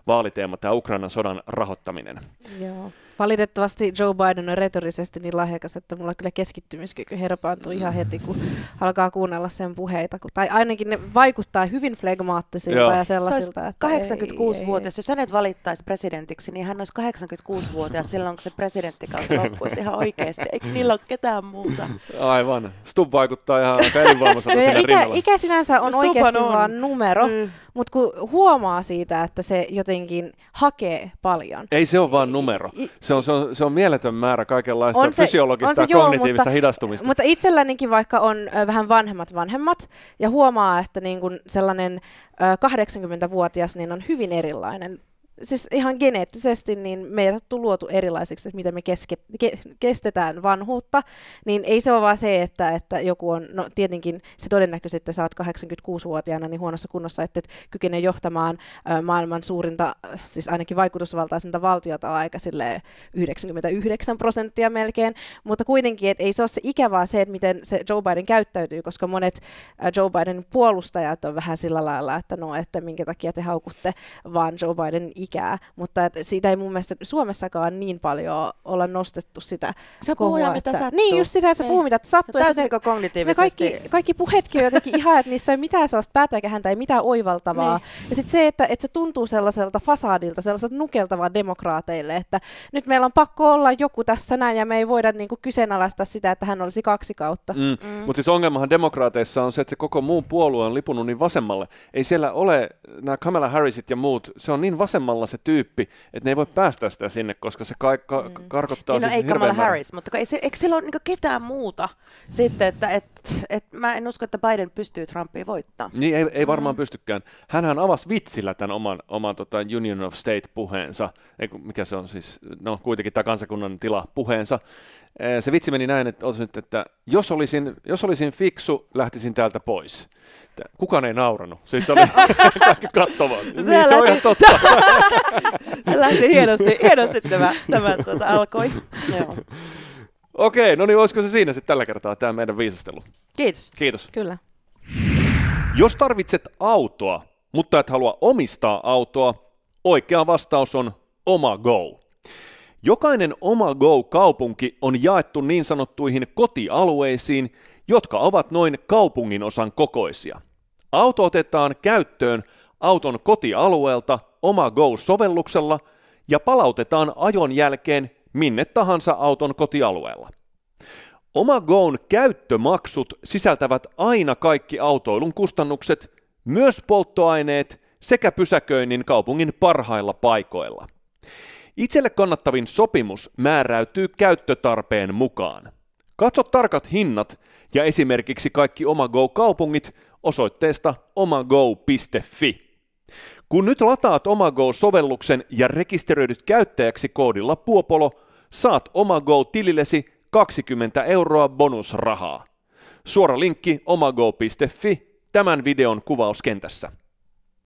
vaaliteema, tämä Ukrainan sodan rahoittaminen. Joo. Valitettavasti Joe Biden on retorisesti niin lahjakas, että mulla kyllä keskittymiskyky herpaantuu ihan heti, kun alkaa kuunnella sen puheita. Tai ainakin ne vaikuttaa hyvin flegmaattisilta Joo. ja sellaisilta. Että 86-vuotias, jos hänet valittaisi presidentiksi, niin hän olisi 86-vuotias silloin, kun se presidenttikausi loppuisi ihan oikeasti. Eikö niillä ole ketään muuta? Aivan. Stub vaikuttaa ihan aika elinvoimaiselta siinä ikä, rinnalla. Ikä sinänsä on no, oikeasti on. vaan numero, mm mutta kun huomaa siitä, että se jotenkin hakee paljon. Ei se ole vaan numero. Se on, se on, se on mieletön määrä kaikenlaista on se, fysiologista on se, ja joo, kognitiivista mutta, hidastumista. Mutta itsellänikin vaikka on vähän vanhemmat vanhemmat ja huomaa, että niin kun sellainen 80-vuotias niin on hyvin erilainen siis ihan geneettisesti niin meidät on luotu erilaisiksi, että mitä me keske, ke, kestetään vanhuutta, niin ei se ole vaan se, että, että joku on, no tietenkin se todennäköisesti, että sä oot 86-vuotiaana niin huonossa kunnossa, että et kykene johtamaan maailman suurinta, siis ainakin vaikutusvaltaisinta valtiota aika sille 99 prosenttia melkein, mutta kuitenkin, että ei se ole se ikävää se, että miten se Joe Biden käyttäytyy, koska monet Joe Biden puolustajat on vähän sillä lailla, että no, että minkä takia te haukutte vaan Joe Biden ikää, mutta et siitä ei mun mielestä Suomessakaan niin paljon olla nostettu sitä Se kohua, puhuja, että... mitä sattuu. Niin, just sitä, että sä niin. puhuu, mitä sattuu. täysin niinku sinne, kognitiivisesti. Kaikki, kaikki puhetkin on jotenkin ihan, että niissä ei mitään sellaista päätäkähän tai mitään oivaltavaa. Niin. Ja sitten se, että, että se tuntuu sellaiselta fasadilta, sellaiselta nukeltavaa demokraateille, että nyt meillä on pakko olla joku tässä näin ja me ei voida niinku kyseenalaistaa sitä, että hän olisi kaksi kautta. Mm. Mm. Mutta siis ongelmahan demokraateissa on se, että se koko muu puolue on lipunut niin vasemmalle. Ei siellä ole nämä Kamala Harrisit ja muut, se on niin vasemmalle kamalla se tyyppi, että ne ei voi päästä sitä sinne, koska se ka- ka- mm. karkottaa no, siis ei Kamala Harris, mutta ei se, eikö sillä ole niin ketään muuta sitten, että, että et mä en usko, että Biden pystyy Trumpia voittaa. Niin, ei, ei varmaan mm. pystykään. Hänhän avasi vitsillä tämän oman, oman tota Union of State-puheensa, ei, mikä se on siis, no kuitenkin tämä kansakunnan tila puheensa. E, se vitsi meni näin, että, olisin, että jos, olisin, jos olisin fiksu, lähtisin täältä pois. Kukaan ei nauranut, siis se oli kaikki kattomaan. Se, niin, lähti, se on ihan totta. lähti hienosti, hienosti tämä, tämä tuota, alkoi. Joo. Okei, no niin olisiko se siinä sitten tällä kertaa tämä meidän viisastelu? Kiitos. Kiitos. Kyllä. Jos tarvitset autoa, mutta et halua omistaa autoa, oikea vastaus on oma go. Jokainen oma go-kaupunki on jaettu niin sanottuihin kotialueisiin, jotka ovat noin kaupungin osan kokoisia. Auto otetaan käyttöön auton kotialueelta oma go-sovelluksella ja palautetaan ajon jälkeen minne tahansa auton kotialueella. Oma Goon käyttömaksut sisältävät aina kaikki autoilun kustannukset, myös polttoaineet sekä pysäköinnin kaupungin parhailla paikoilla. Itselle kannattavin sopimus määräytyy käyttötarpeen mukaan. Katso tarkat hinnat ja esimerkiksi kaikki Omago-kaupungit osoitteesta omago.fi. Kun nyt lataat Omago-sovelluksen ja rekisteröidyt käyttäjäksi koodilla Puopolo, saat Omago-tilillesi 20 euroa bonusrahaa. Suora linkki omago.fi tämän videon kuvauskentässä.